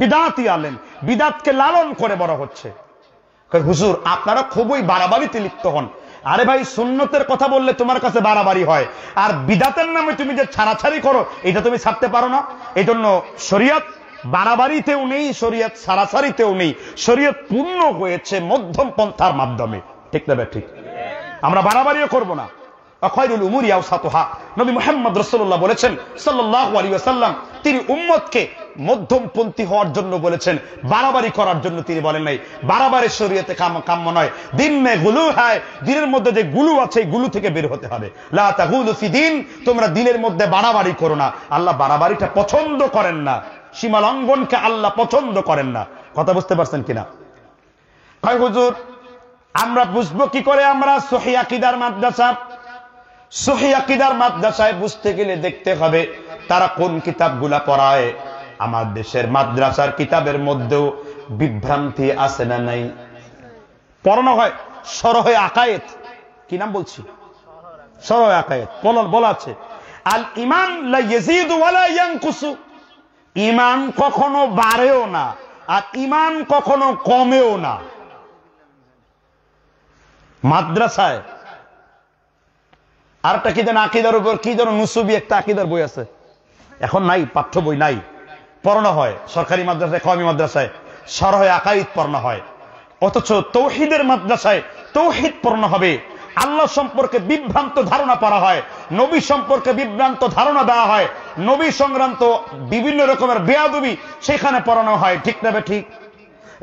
বিদাতি আলেন বিদাতকে লালন করে বড় হচ্ছে হুজুর আপনারা খুবই বাড়াবাড়িতে লিপ্ত হন আরে ভাই সুন্নতের কথা বললে তোমার কাছে বাড়াবাড়ি হয় আর বিদাতের নামে তুমি যে ছাড়াছাড়ি করো এটা তুমি ছাড়তে পারো না এই জন্য শরিয়ত বাড়াবাড়িতেও নেই শরীয়ত ছাড়াছাড়িতেও নেই শরীয়ত পূর্ণ হয়েছে মধ্যম পন্থার মাধ্যমে ঠিক না ভাই ঠিক আমরা বাড়াবাড়িও করব না অখয়রুল উমুরিয়াও নবী মোহাম্মদ রসল্লাহ বলেছেন সাল্লাহ আলী আসাল্লাম তিনি উম্মদকে মধ্যমপন্থী হওয়ার জন্য বলেছেন বাড়াবাড়ি করার জন্য তিনি বলেন নাই বাড়াবাড়ির শরীয়তে কাম্য নয় দিন মে গুলু হয় দিনের মধ্যে যে গুলু আছে গুলু থেকে বের হতে হবে দিন তোমরা দিনের মধ্যে বাড়াবাড়ি করো না আল্লাহ বাড়াবাড়িটা পছন্দ করেন না সীমা লঙ্ঘনকে আল্লাহ পছন্দ করেন না কথা বুঝতে পারছেন কিনা কয় হুজুর আমরা বুঝবো কি করে আমরা সহিদার মাদ্রাসা সহিদার মাদ্রাসায় বুঝতে গেলে দেখতে হবে তারা কোন কিতাবগুলা পড়ায় আমার দেশের মাদ্রাসার কিতাবের মধ্যেও বিভ্রান্তি আছে না নাই পড়ানো হয় সরহে আকায়েত কি নাম বলছি সরহে আকায়েত বলা আছে আল ইমান ইমান কখনো বাড়েও না আর ইমান কখনো কমেও না মাদ্রাসায় আর একটা কি যেন আকিদার উপর কি যেন নুসুবি একটা আকিদার বই আছে এখন নাই পাঠ্য বই নাই পড়ানো হয় সরকারি মাদ্রাসায় কমি মাদ্রাসায় সরহে আকাইদ পড়ানো হয় অথচ তৌহিদের মাদ্রাসায় তৌহিদ পড়ানো হবে আল্লাহ সম্পর্কে বিভ্রান্ত ধারণা করা হয় নবী সম্পর্কে বিভ্রান্ত ধারণা দেওয়া হয় নবী সংক্রান্ত বিভিন্ন রকমের বেয়াদবি সেখানে পড়ানো হয় ঠিক না ঠিক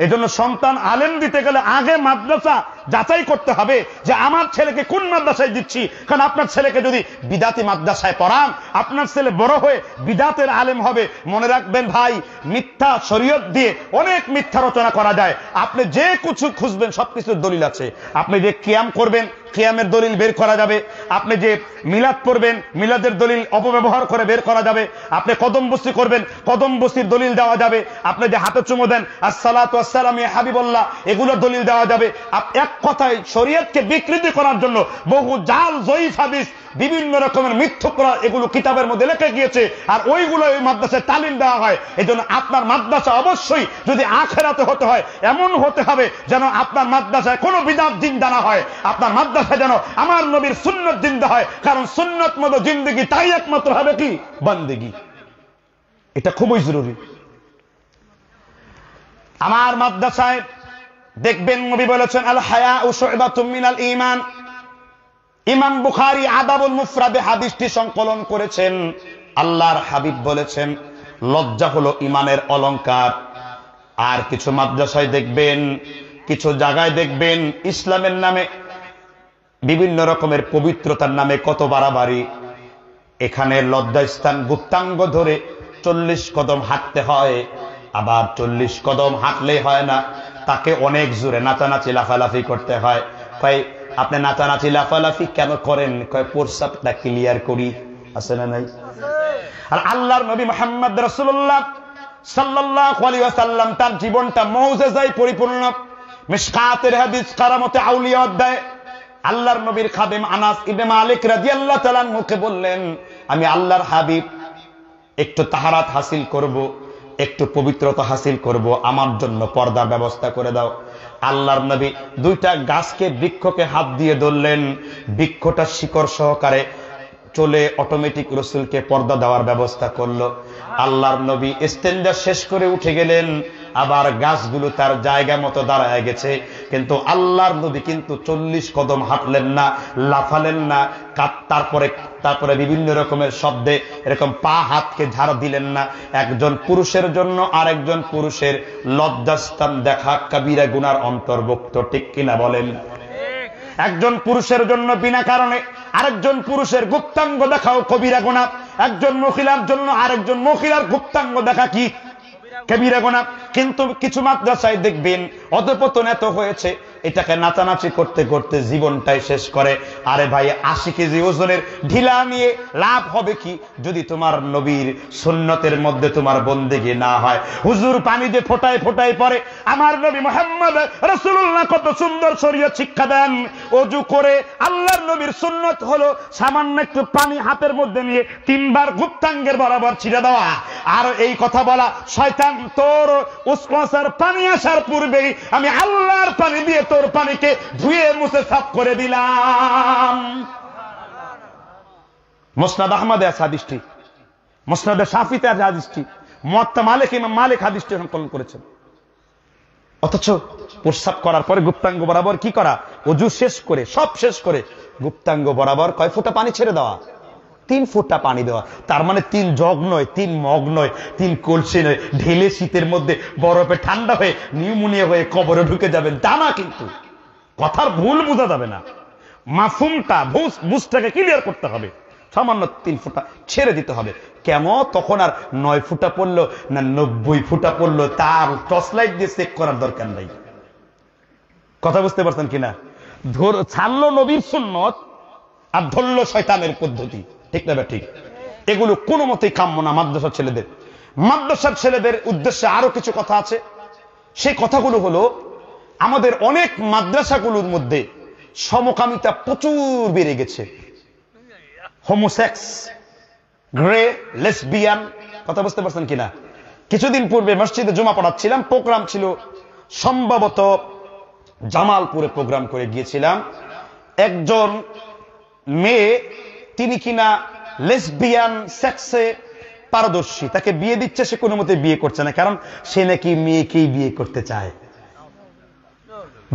এজন্য সন্তান আলেম দিতে গেলে আগে মাদ্রাসা যাচাই করতে হবে যে আমার ছেলেকে কোন মাদ্রাসায় দিচ্ছি কারণ আপনার ছেলেকে যদি বিদাতি মাদ্রাসায় পড়ান আপনার ছেলে বড় হয়ে বিদাতের আলেম হবে মনে রাখবেন ভাই মিথ্যা শরীয়ত দিয়ে অনেক মিথ্যা রচনা করা যায় আপনি যে কিছু খুঁজবেন সবকিছুর দলিল আছে আপনি যে ক্যাম করবেন কেয়ামের দলিল বের করা যাবে আপনি যে মিলাদ পড়বেন মিলাদের দলিল অপব্যবহার করে বের করা যাবে আপনি কদম বস্তি করবেন কদম বস্তির দলিল দেওয়া যাবে আপনি যে হাতে চুমো দেন আসসালাম হাবিবল্লাহ এগুলো দলিল দেওয়া যাবে এক কথায় শরীয়তকে বিকৃতি করার জন্য বহু জাল জয়ী হাবিস বিভিন্ন রকমের মিথ্যকরা এগুলো কিতাবের মধ্যে লেখা গিয়েছে আর ওইগুলো ওই মাদ্রাসায় তালিম দেওয়া হয় এই আপনার মাদ্রাসা অবশ্যই যদি আখেরাতে হতে হয় এমন হতে হবে যেন আপনার মাদ্রাসায় কোনো বিদাত জিন্দানা হয় আপনার মাদ্রাসায় যেন আমার নবীর সুন্নত জিন্দা হয় কারণ সুন্নত মতো জিন্দগি তাই একমাত্র হবে কি বন্দেগি এটা খুবই জরুরি আমার মাদ্রাসায় দেখবেন নবী বলেছেন আল হায়া ও সোয়েবা তুমিন আল ইমান ইমাম বুখারি আদাবুল মুফরাদে হাদিসটি সংকলন করেছেন আল্লাহর হাবিব বলেছেন লজ্জা হলো ইমানের অলঙ্কার আর কিছু মাদ্রাসায় দেখবেন কিছু জায়গায় দেখবেন ইসলামের নামে বিভিন্ন রকমের পবিত্রতার নামে কত বাড়াবাড়ি এখানে লজ্জা স্থান গুপ্তাঙ্গ ধরে চল্লিশ কদম হাঁটতে হয় আবার চল্লিশ কদম হাঁটলেই হয় না তাকে অনেক জোরে নাচানাচি লাফালাফি করতে হয় তাই আপনি নাচানাচি লাফালাফি কেন করেন কয় পোরসাপটা ক্লিয়ার করি আছে না নাই আর আল্লাহর নবী মোহাম্মদ রসুল্লাহ তার জীবনটা পরিপূর্ণ মুখে বললেন আমি আল্লাহর হাবিব একটু তাহারাত হাসিল করব একটু পবিত্রতা হাসিল করব আমার জন্য পর্দার ব্যবস্থা করে দাও আল্লাহর নবী দুইটা গাছকে বৃক্ষকে হাত দিয়ে ধরলেন বৃক্ষটা শিকড় সহকারে চলে অটোমেটিক রসুলকে পর্দা দেওয়ার ব্যবস্থা করলো আল্লাহর নবী স্ট্যান্ডার্ড শেষ করে উঠে গেলেন আবার গাছগুলো তার জায়গা মতো দাঁড়ায় গেছে কিন্তু আল্লাহর নবী কিন্তু চল্লিশ কদম হাঁটলেন না লাফালেন না কাত তারপরে তারপরে বিভিন্ন রকমের শব্দে এরকম পা হাতকে ঝাড় দিলেন না একজন পুরুষের জন্য আরেকজন পুরুষের লজ্জাস্থান দেখা কাবিরা গুনার অন্তর্ভুক্ত ঠিক কিনা বলেন একজন পুরুষের জন্য বিনা কারণে আরেকজন পুরুষের গুপ্তাঙ্গ দেখাও কবিরা গুণা একজন মহিলার জন্য আরেকজন মহিলার গুপ্তাঙ্গ দেখা কি কবিরা গোনা কিন্তু কিছু মাদ্রাসায় দেখবেন অধপতন এত হয়েছে এটাকে নাচানাচি করতে করতে জীবনটাই শেষ করে আরে ভাই আশি কেজি ওজনের ঢিলা নিয়ে লাভ হবে কি যদি তোমার নবীর সুন্নতের মধ্যে তোমার বন্দেগি না হয় হুজুর পানি যে ফোটায় ফোটায় পরে আমার নবী মোহাম্মদ রসুল্লাহ কত সুন্দর শরীয় শিক্ষা দেন অজু করে আল্লাহর নবীর সুন্নত হলো সামান্য একটু পানি হাতের মধ্যে নিয়ে তিনবার গুপ্তাঙ্গের বরাবর ছিঁড়ে দেওয়া আর এই কথা বলা শয়তান তোর উসমাসার পানি আসার পূর্বেই আমি আল্লাহর পানি দিয়ে তোর পানিকে ধুয়ে মুছে সাফ করে দিলাম মোসনাদ আহমদে আছে আদিষ্টি মোসনাদে সাফিতে আছে আদিষ্টি মত্তা মালিক ইমাম মালিক আদিষ্টি সংকলন করেছেন অথচ প্রস্রাব করার পরে গুপ্তাঙ্গ বরাবর কি করা অজু শেষ করে সব শেষ করে গুপ্তাঙ্গ বরাবর কয় ফুটা পানি ছেড়ে দেওয়া তিন ফুটটা পানি দেওয়া তার মানে তিন জগ নয় তিন মগ নয় তিন কলসি নয় ঢেলে শীতের মধ্যে বরফে ঠান্ডা হয়ে নিউমোনিয়া হয়ে কবরে ঢুকে যাবেন তা না কিন্তু কথার ভুল বোঝা যাবে না মাফুমটা ভুস বুসটাকে ক্লিয়ার করতে হবে সামান্য তিন ফুটা ছেড়ে দিতে হবে কেন তখন আর নয় ফুটা পড়লো না নব্বই ফুটা পড়লো তার টর্চ লাইট দিয়ে চেক করার দরকার নাই কথা বুঝতে পারছেন কিনা ধর ছাড়লো নবীর সুন্নত আর ধরলো শয়তানের পদ্ধতি ঠিক না ঠিক এগুলো কোনো মতেই কাম্য না মাদ্রাসার ছেলেদের মাদ্রাসার ছেলেদের উদ্দেশ্যে আরো কিছু কথা আছে সেই কথাগুলো হলো আমাদের অনেক মাদ্রাসাগুলোর মধ্যে সমকামিতা প্রচুর বেড়ে গেছে হোমোসেক্স গ্রে লেসবিয়ান কথা বুঝতে পারছেন কিনা কিছুদিন পূর্বে মসজিদে জমা পড়াচ্ছিলাম প্রোগ্রাম ছিল সম্ভবত জামালপুরে প্রোগ্রাম করে গিয়েছিলাম একজন মেয়ে তিনি কিনা লেসবিয়ান সেক্সে পারদর্শী তাকে বিয়ে দিচ্ছে সে কোনো মতে বিয়ে করছে না কারণ সে নাকি মেয়েকেই বিয়ে করতে চায়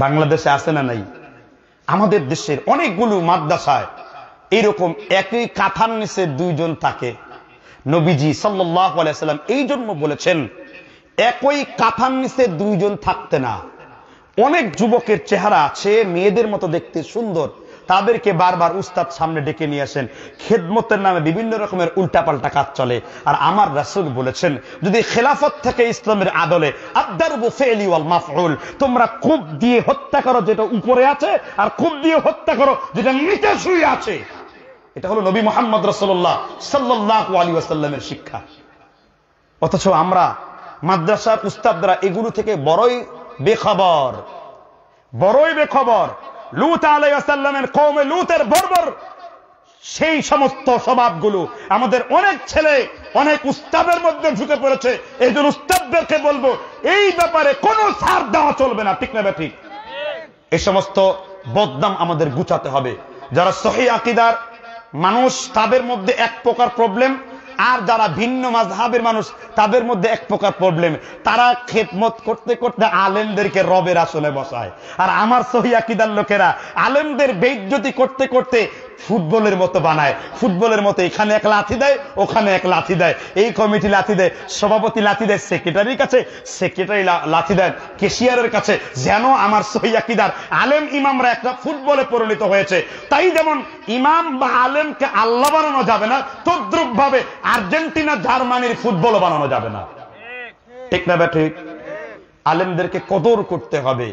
বাংলাদেশে আছে না নাই আমাদের দেশের অনেকগুলো মাদ্রাসায় এইরকম একই কাথার নিচে দুইজন থাকে নবীজি সাল্লাম এই জন্য বলেছেন একই কাথার নিচে দুইজন থাকতে না অনেক যুবকের চেহারা আছে মেয়েদের মতো দেখতে সুন্দর তাদেরকে বারবার উস্তাদ সামনে ডেকে নিয়ে আসেন খেদমতের নামে বিভিন্ন রকমের উল্টাপাল্টা কাজ চলে আর আমার রাসুল বলেছেন যদি খেলাফত থেকে ইসলামের আদলে আবদার বুফেলি ওয়াল মাফউল তোমরা কূপ দিয়ে হত্যা করো যেটা উপরে আছে আর কূপ দিয়ে হত্যা করো যেটা নিচে শুয়ে আছে এটা হলো নবী মোহাম্মদ রসল্লাহ সাল্লাহ আলী ওয়াসাল্লামের শিক্ষা অথচ আমরা মাদ্রাসা উস্তাদরা এগুলো থেকে বড়ই বেখবর বড়ই বেখবর লুত আলাইসাল্লামের কৌমে লুতের বর্বর সেই সমস্ত স্বভাবগুলো আমাদের অনেক ছেলে অনেক উস্তাবের মধ্যে ঢুকে পড়েছে এই জন্য উস্তাবদেরকে বলবো এই ব্যাপারে কোনো সার দেওয়া চলবে না ঠিক না ব্যা ঠিক এই সমস্ত বদনাম আমাদের গুছাতে হবে যারা সহি আকিদার মানুষ তাদের মধ্যে এক প্রকার প্রবলেম আর যারা ভিন্ন মাঝহাবের মানুষ তাদের মধ্যে এক প্রকার প্রবলেম তারা খেদমত করতে করতে আলেমদেরকে রবের আসলে বসায় আর আমার সহিদার লোকেরা আলেমদের যদি করতে করতে ফুটবলের মতো বানায় ফুটবলের মতো এখানে এক লাথি দেয় ওখানে এক লাথি দেয় এই কমিটি লাথি দেয় সভাপতি লাথি দেয় সেক্রেটারির কাছে সেক্রেটারি লাথি দেন কেশিয়ারের কাছে যেন আমার সহিদার আলেম ইমামরা একটা ফুটবলে পরিণত হয়েছে তাই যেমন ইমাম বা আলেমকে আল্লাহ বানানো যাবে না তদ্রুপ ভাবে আর্জেন্টিনা জার্মানির ফুটবল বানানো যাবে না ঠিক না ঠিক আলেমদেরকে কদর করতে হবে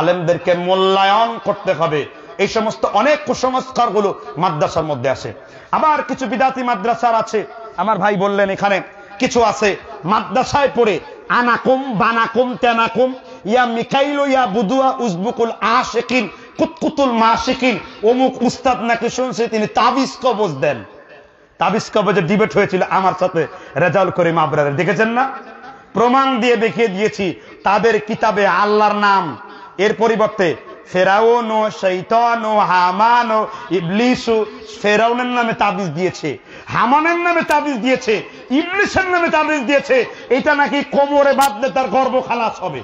আলেমদেরকে মূল্যায়ন করতে হবে এই সমস্ত অনেক কুসংস্কার গুলো মাদ্রাসার মধ্যে আছে আবার কিছু বিদাতি মাদ্রাসার আছে আমার ভাই বললেন এখানে কিছু আছে মাদ্রাসায় পড়ে আনাকুম বানাকুম তেনাকুম ইয়া মিকাইল ইয়া বুদুয়া উজবুকুল আশেকিন কুতকুতুল মাশেকিন অমুক উস্তাদ নাকি শুনছে তিনি তাবিজ কবজ দেন তাবিজ কবজের ডিবেট হয়েছিল আমার সাথে রেজাল করে আবরারের দেখেছেন না প্রমাণ দিয়ে দেখিয়ে দিয়েছি তাদের কিতাবে আল্লাহর নাম এর পরিবর্তে ফেরাউনো ও শৈতন ও হামান ও ইবলিস ফেরাউনের নামে তাবিজ দিয়েছে হামানের নামে তাবিজ দিয়েছে ইবলিশের নামে তাবিজ দিয়েছে এটা নাকি কোমরে বাঁধলে তার গর্ব খালাস হবে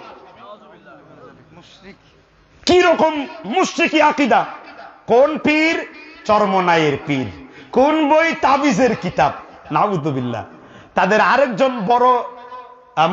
কি রকম মুশ্রিকি আকিদা কোন পীর চর্মনায়ের পীর কোন বই তাবিজের কিতাব নাউদুবিল্লা তাদের আরেকজন বড়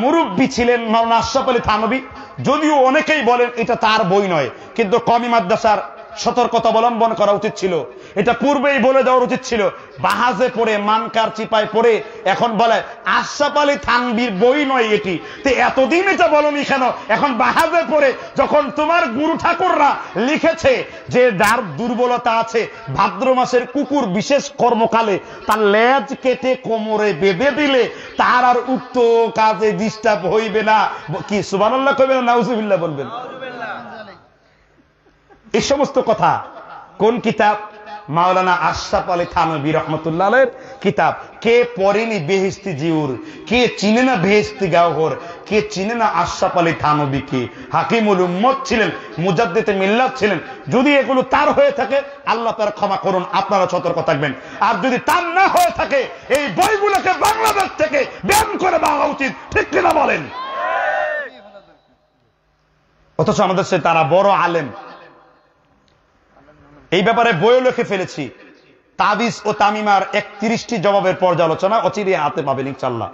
মুরব্বী ছিলেন মৌলানা আশরাফ আলী থানবী যদিও অনেকেই বলেন এটা তার বই নয় কিন্তু কমি মাদ্রাসার সতর্কতা অবলম্বন করা উচিত ছিল এটা পূর্বেই বলে দেওয়ার উচিত ছিল বাহাজে পড়ে মানকার চিপায় পড়ে এখন বলে আশরাফ আলী থানবির বই নয় এটি তো এতদিন এটা বলনি কেন এখন বাহাজে পড়ে যখন তোমার গুরু ঠাকুররা লিখেছে যে যার দুর্বলতা আছে ভাদ্র মাসের কুকুর বিশেষ কর্মকালে তার লেজ কেটে কোমরে বেঁধে দিলে তার আর উক্ত কাজে ডিস্টার্ব হইবে না কি সুবান আল্লাহ কইবেন নাউজুবিল্লাহ বলবেন এই সমস্ত কথা কোন কিতাব মাওলানা আশরাফ আলী থানবী রহমতুল্লাহের কিতাব কে পড়েনি বেহিস্তি জিউর কে চিনে না বেহিস্তি গাওহর কে চিনে না আশরাফ আলী থানবীকে হাকিমুল উম্মত ছিলেন মুজাদ্দিতে মিল্লাত ছিলেন যদি এগুলো তার হয়ে থাকে আল্লাহ তার ক্ষমা করুন আপনারা সতর্ক থাকবেন আর যদি তার না হয়ে থাকে এই বইগুলোকে বাংলাদেশ থেকে ব্যায়াম করে দেওয়া উচিত ঠিক কিনা বলেন অথচ আমাদের সে তারা বড় আলেম এই ব্যাপারে বইও লিখে ফেলেছি তাবিজ ও তামিমার একত্রিশটি জবাবের পর্যালোচনা অচিরে হাতে পাবেন ইনশাল্লাহ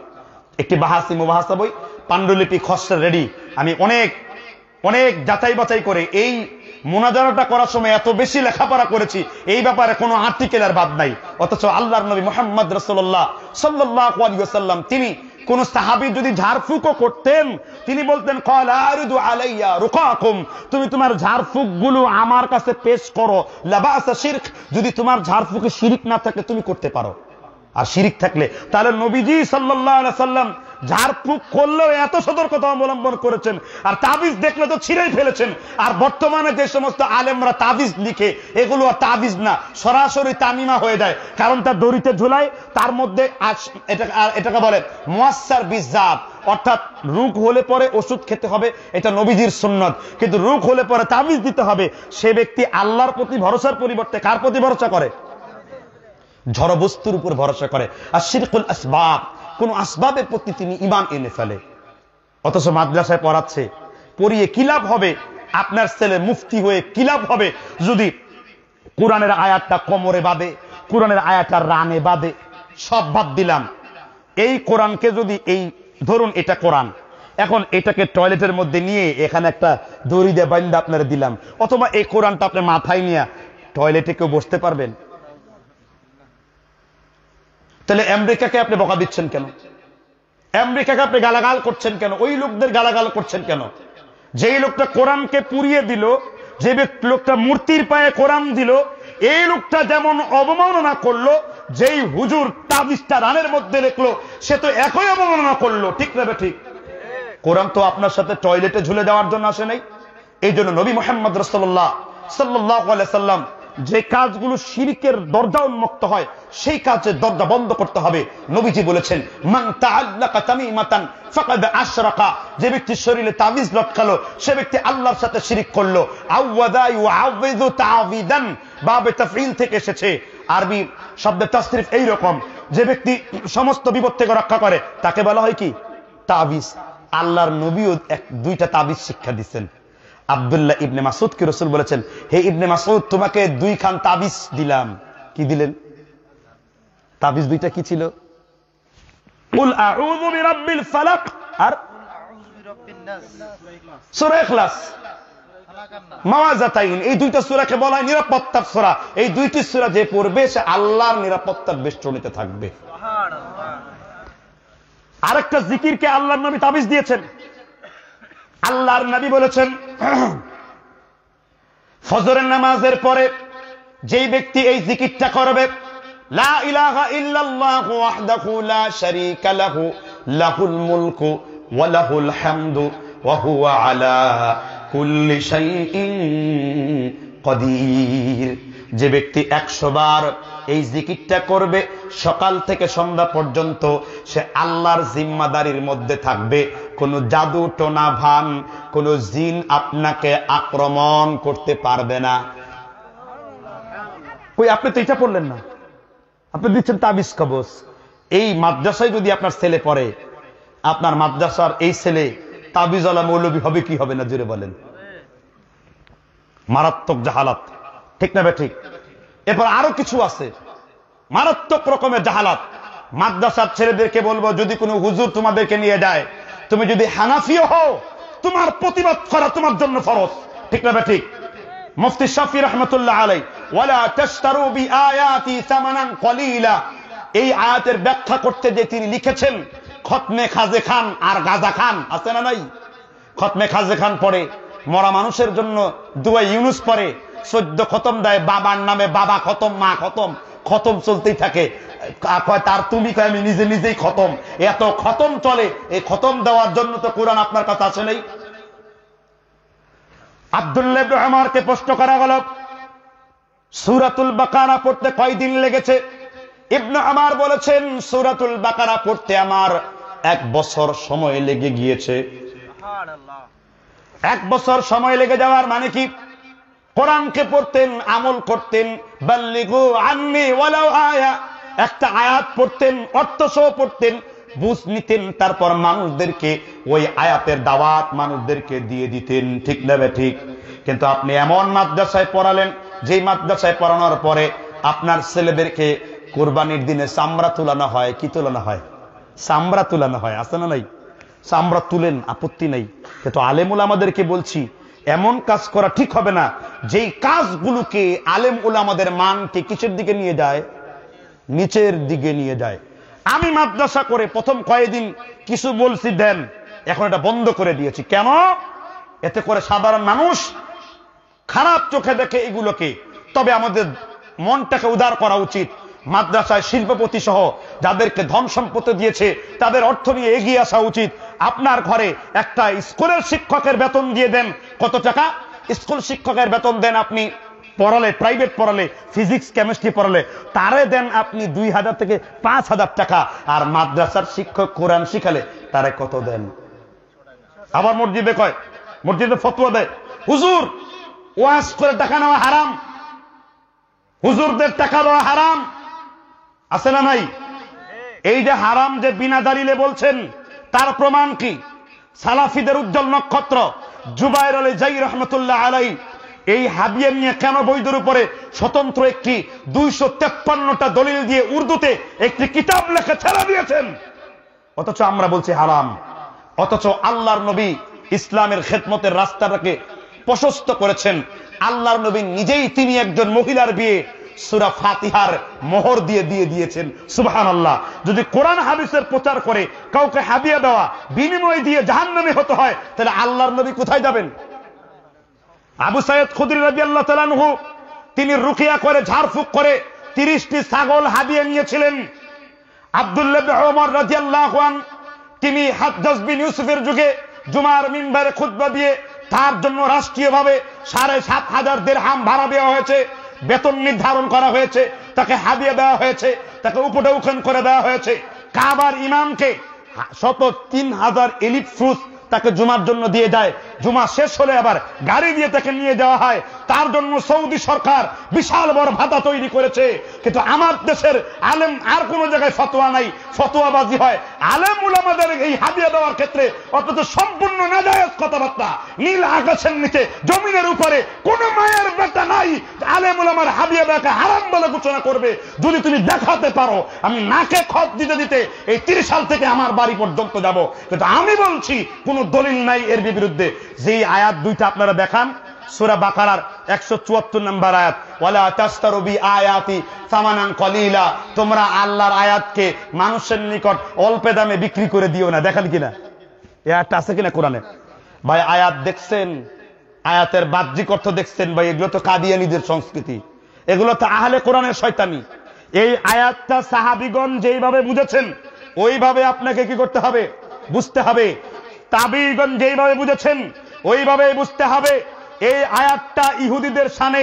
একটি বাহাসি মুবাহাসা বই পাণ্ডুলিপি খসড়া রেডি আমি অনেক অনেক যাচাই বাছাই করে এই মোনাজারাটা করার সময় এত বেশি লেখাপড়া করেছি এই ব্যাপারে কোনো আর্টিকেলের বাদ নাই অথচ আল্লাহর নবী মোহাম্মদ রসোল্লাহ সাল্লাহ তিনি কোন সাহাবি যদি ঝাড়ফুঁকও করতেন তিনি বলতেন আলাইয়া তুমি তোমার ঝাড়ফুঁক গুলো আমার কাছে পেশ করো শিরক যদি তোমার ঝাড়ফুঁকে শিরিক না থাকে তুমি করতে পারো আর শিরিক থাকলে তাহলে নবীজি সাল্লাহ সাল্লাম ঝাড়ফুঁক করলেও এত সতর্কতা অবলম্বন করেছেন আর তাবিজ দেখলে তো ছিঁড়েই ফেলেছেন আর বর্তমানে যে সমস্ত আলেমরা তাবিজ লিখে এগুলো আর তাবিজ না সরাসরি তামিমা হয়ে যায় কারণ তার দড়িতে ঝুলায় তার মধ্যে এটাকে বলে মোয়াসার বিজাব অর্থাৎ রোগ হলে পরে ওষুধ খেতে হবে এটা নবীজির সুন্নত কিন্তু রোগ হলে পরে তাবিজ দিতে হবে সে ব্যক্তি আল্লাহর প্রতি ভরসার পরিবর্তে কার প্রতি ভরসা করে ঝড়বস্তুর উপর ভরসা করে আর শিরকুল আসবাব কোনো আসবাবের প্রতি তিনি ইমান এনে ফেলে অথচ মাদ্রাসায় পড়াচ্ছে পড়িয়ে কিলাপ হবে আপনার ছেলে মুফতি হয়ে কিলাপ হবে যদি কোরআনের আয়াতটা কোমরে বাঁধে কোরআনের আয়াতটা রানে বাঁধে সব বাদ দিলাম এই কোরআনকে যদি এই ধরুন এটা কোরআন এখন এটাকে টয়লেটের মধ্যে নিয়ে এখানে একটা দড়ি দিয়ে বাইন্দা আপনারা দিলাম অথবা এই কোরআনটা আপনি মাথায় নিয়ে টয়লেটে কেউ বসতে পারবেন তাহলে আমেরিকাকে আপনি বকা দিচ্ছেন কেন আমেরিকাকে আপনি গালাগাল করছেন কেন ওই লোকদের গালাগাল করছেন কেন যেই লোকটা কোরআনকে পুড়িয়ে দিল যে লোকটা মূর্তির পায়ে কোরআন দিল এই লোকটা যেমন অবমাননা করলো যেই হুজুর তাবিজটা রানের মধ্যে রেখলো সে তো একই অবমাননা করলো ঠিক না ঠিক কোরআন তো আপনার সাথে টয়লেটে ঝুলে দেওয়ার জন্য আসে নাই এই জন্য নবী মোহাম্মদ রসল্লাহ সাল্লাহ সাল্লাম যে কাজগুলো শিরিকের দরজা উন্মুক্ত হয় সেই কাজে দরজা বন্ধ করতে হবে নবীজি বলেছেন যে ব্যক্তি শরীরে তাবিজ লটকালো সে ব্যক্তি আল্লাহর সাথে শিরিক করলো বাবে তাফিল থেকে এসেছে আরবি শব্দের তাস্তিরিফ রকম যে ব্যক্তি সমস্ত বিপদ থেকে রক্ষা করে তাকে বলা হয় কি তাবিজ আল্লাহর নবীও এক দুইটা তাবিজ শিক্ষা দিচ্ছেন আবদুল্লাহ ইবনে মাসুদ কি রসুল বলেছেন হে ইবনে মাসুদ তোমাকে দুই খান তাবিজ দিলাম কি দিলেন তাবিজ দুইটা কি ছিল আরেকটা জিকির কে সুরাকে আল্লাহর নবী তাবিজ দিয়েছেন আল্লাহর নবী বলেছেন ফজরের নামাজের পরে যেই ব্যক্তি এই জিকিরটা করবে যে ব্যক্তি একশো বার এই জিকিরটা করবে সকাল থেকে সন্ধ্যা পর্যন্ত সে আল্লাহর জিম্মাদারির মধ্যে থাকবে কোন জাদু টোনা ভান কোন জিন আপনাকে আক্রমণ করতে পারবে না কই আপনি তো এটা পড়লেন না আপনি দিচ্ছেন তাবিজ কবজ এই মাদ্রাসায় যদি আপনার ছেলে পড়ে আপনার মাদ্রাসার এই ছেলে তাবিজ আলা মৌলবী হবে কি হবে না জুড়ে বলেন মারাত্মক জাহালাত ঠিক না ঠিক এরপর আরো কিছু আছে মারাত্মক রকমের জাহালাত মাদ্রাসার ছেলেদেরকে বলবো যদি কোনো হুজুর তোমাদেরকে নিয়ে যায় তুমি যদি হানাফিও হও তোমার প্রতিবাদ করা তোমার জন্য ফরজ ঠিক না ঠিক মুফতি শফি রহমতুল্লাহ আলাই এই আয়াতের ব্যাখ্যা করতে যে তিনি লিখেছেন খতমে খাজে খান আর গাজা খান আছে না নাই খতমে খাজে খান পড়ে মরা মানুষের জন্য দুয়া ইউনুস পরে সদ্য খতম দেয় বাবার নামে বাবা খতম মা খতম খতম চলতেই থাকে তার তুমি কয় আমি নিজে নিজেই খতম এত খতম চলে এই খতম দেওয়ার জন্য তো কোরআন আপনার কাছে আছে নেই আবদুল্লাহ রহমানকে প্রশ্ন করা গেল সুরাতুল বাকারা পড়তে কয়দিন লেগেছে ইবনু আমার বলেছেন সুরাতুল বাকারা পড়তে আমার এক বছর সময় লেগে গিয়েছে এক বছর সময় লেগে যাওয়ার মানে কি কোরআনকে পড়তেন আমল করতেন বাল্লিগু আন্নি ওয়ালাও আয়া একটা আয়াত পড়তেন অর্থসহ পড়তেন বুঝ নিতেন তারপর মানুষদেরকে ওই আয়াতের দাওয়াত মানুষদেরকে দিয়ে দিতেন ঠিক নেবে ঠিক কিন্তু আপনি এমন মাদ্রাসায় পড়ালেন যেই মাদ্রাসায় পড়ানোর পরে আপনার ছেলেদেরকে কোরবানির দিনে চামড়া তুলানো হয় কি তুলানো হয় চামড়া তুলানো হয় আছে না নাই চামড়া তুলেন আপত্তি নাই কিন্তু আলেমুল আমাদেরকে বলছি এমন কাজ করা ঠিক হবে না যেই কাজগুলোকে আলেম আমাদের মানকে কিছুর দিকে নিয়ে যায় নিচের দিকে নিয়ে যায় আমি মাদ্রাসা করে প্রথম কয়েকদিন কিছু বলছি দেন এখন এটা বন্ধ করে দিয়েছি কেন এতে করে সাধারণ মানুষ খারাপ চোখে দেখে এগুলোকে তবে আমাদের মনটাকে উদার করা উচিত মাদ্রাসায় শিল্পপতি সহ যাদেরকে ধন সম্পত্তি দিয়েছে তাদের অর্থ নিয়ে এগিয়ে আসা উচিত আপনার ঘরে একটা স্কুলের শিক্ষকের বেতন দিয়ে দেন কত টাকা স্কুল শিক্ষকের বেতন দেন আপনি পড়ালে প্রাইভেট পড়ালে ফিজিক্স কেমিস্ট্রি পড়ালে তারে দেন আপনি দুই হাজার থেকে পাঁচ হাজার টাকা আর মাদ্রাসার শিক্ষক কোরআন শিখালে তারে কত দেন আবার মসজিদে কয় মসজিদে ফতুয়া দেয় হুজুর ওয়াশ করে টাকা নেওয়া হারাম হুজুরদের টাকা দেওয়া হারাম আছে না নাই এই যে হারাম যে বিনা দাঁড়িয়ে বলছেন তার প্রমাণ কি সালাফিদের উজ্জ্বল নক্ষত্র জুবাইর আলী জাই রহমতুল্লাহ আলাই এই হাবিয়ার নিয়ে কেন বৈধর উপরে স্বতন্ত্র একটি দুইশো তেপ্পান্নটা দলিল দিয়ে উর্দুতে একটি কিতাব লেখা ছেড়া দিয়েছেন অথচ আমরা বলছি হারাম অথচ আল্লাহর নবী ইসলামের খেদমতের রাস্তাটাকে প্রশস্ত করেছেন আল্লাহর নবী নিজেই তিনি একজন মহিলার বিয়ে সুরা ফাতিহার মোহর দিয়ে দিয়ে দিয়েছেন সুবাহান আল্লাহ যদি কোরআন হাবিসের প্রচার করে কাউকে হাবিয়া দেওয়া বিনিময় দিয়ে জাহান্নামে হতে হয় তাহলে আল্লাহর নবী কোথায় যাবেন আবু সাইদ খুদির রবি আল্লাহ তালানহু তিনি রুকিয়া করে ঝাড়ফুক করে তিরিশটি ছাগল হাবিয়ে নিয়েছিলেন আবদুল্লাহমর রাজি আল্লাহান তিনি হাজবিন ইউসুফের যুগে জুমার মিম্বারে খুদ্া দিয়ে তার জন্য রাষ্ট্রীয়ভাবে সাড়ে সাত হাজার দের হাম ভাড়া দেওয়া হয়েছে বেতন নির্ধারণ করা হয়েছে তাকে হাবিয়ে দেওয়া হয়েছে তাকে উপটে উখান করে দেওয়া হয়েছে কাবার ইমামকে শত তিন হাজার এলিট ফ্রুট তাকে জুমার জন্য দিয়ে যায় জুমা শেষ হলে আবার গাড়ি দিয়ে তাকে নিয়ে দেওয়া হয় তার জন্য সৌদি সরকার বিশাল বড় ভাতা তৈরি করেছে কিন্তু আমার দেশের আলেম আর কোন জায়গায় ফতোয়া নাই ফতোয়াবাজি হয় আলেম আমাদের এই হাতিয়ে দেওয়ার ক্ষেত্রে অন্তত সম্পূর্ণ নাজায়জ কথাবার্তা নীল আকাশের নিচে জমিনের উপরে কোন মায়ের বেটা নাই আলেম আমার হাদিয়া দেওয়াকে হারাম বলে ঘোষণা করবে যদি তুমি দেখাতে পারো আমি নাকে খত দিতে দিতে এই তিরিশ সাল থেকে আমার বাড়ি পর্যন্ত যাব কিন্তু আমি বলছি কোন কোনো দলিল নাই এর বিরুদ্ধে যেই আয়াত দুইটা আপনারা দেখান সুরা বাকারার একশো চুয়াত্তর নম্বর আয়াত ওলা তাস্তারবি আয়াতি সামানাং কলিলা তোমরা আল্লাহর আয়াতকে মানুষের নিকট অল্পে দামে বিক্রি করে দিও না দেখেন কিনা এটা আছে কিনা কোরআনে ভাই আয়াত দেখছেন আয়াতের বাহ্যিক অর্থ দেখছেন ভাই এগুলো তো কাদিয়ানিদের সংস্কৃতি এগুলো তো আহলে কোরআনের শয়তানি এই আয়াতটা সাহাবিগণ যেইভাবে বুঝেছেন ওইভাবে আপনাকে কি করতে হবে বুঝতে হবে তাবিগণ যেইভাবে বুঝেছেন ওইভাবে বুঝতে হবে এই আয়াতটা ইহুদিদের সামনে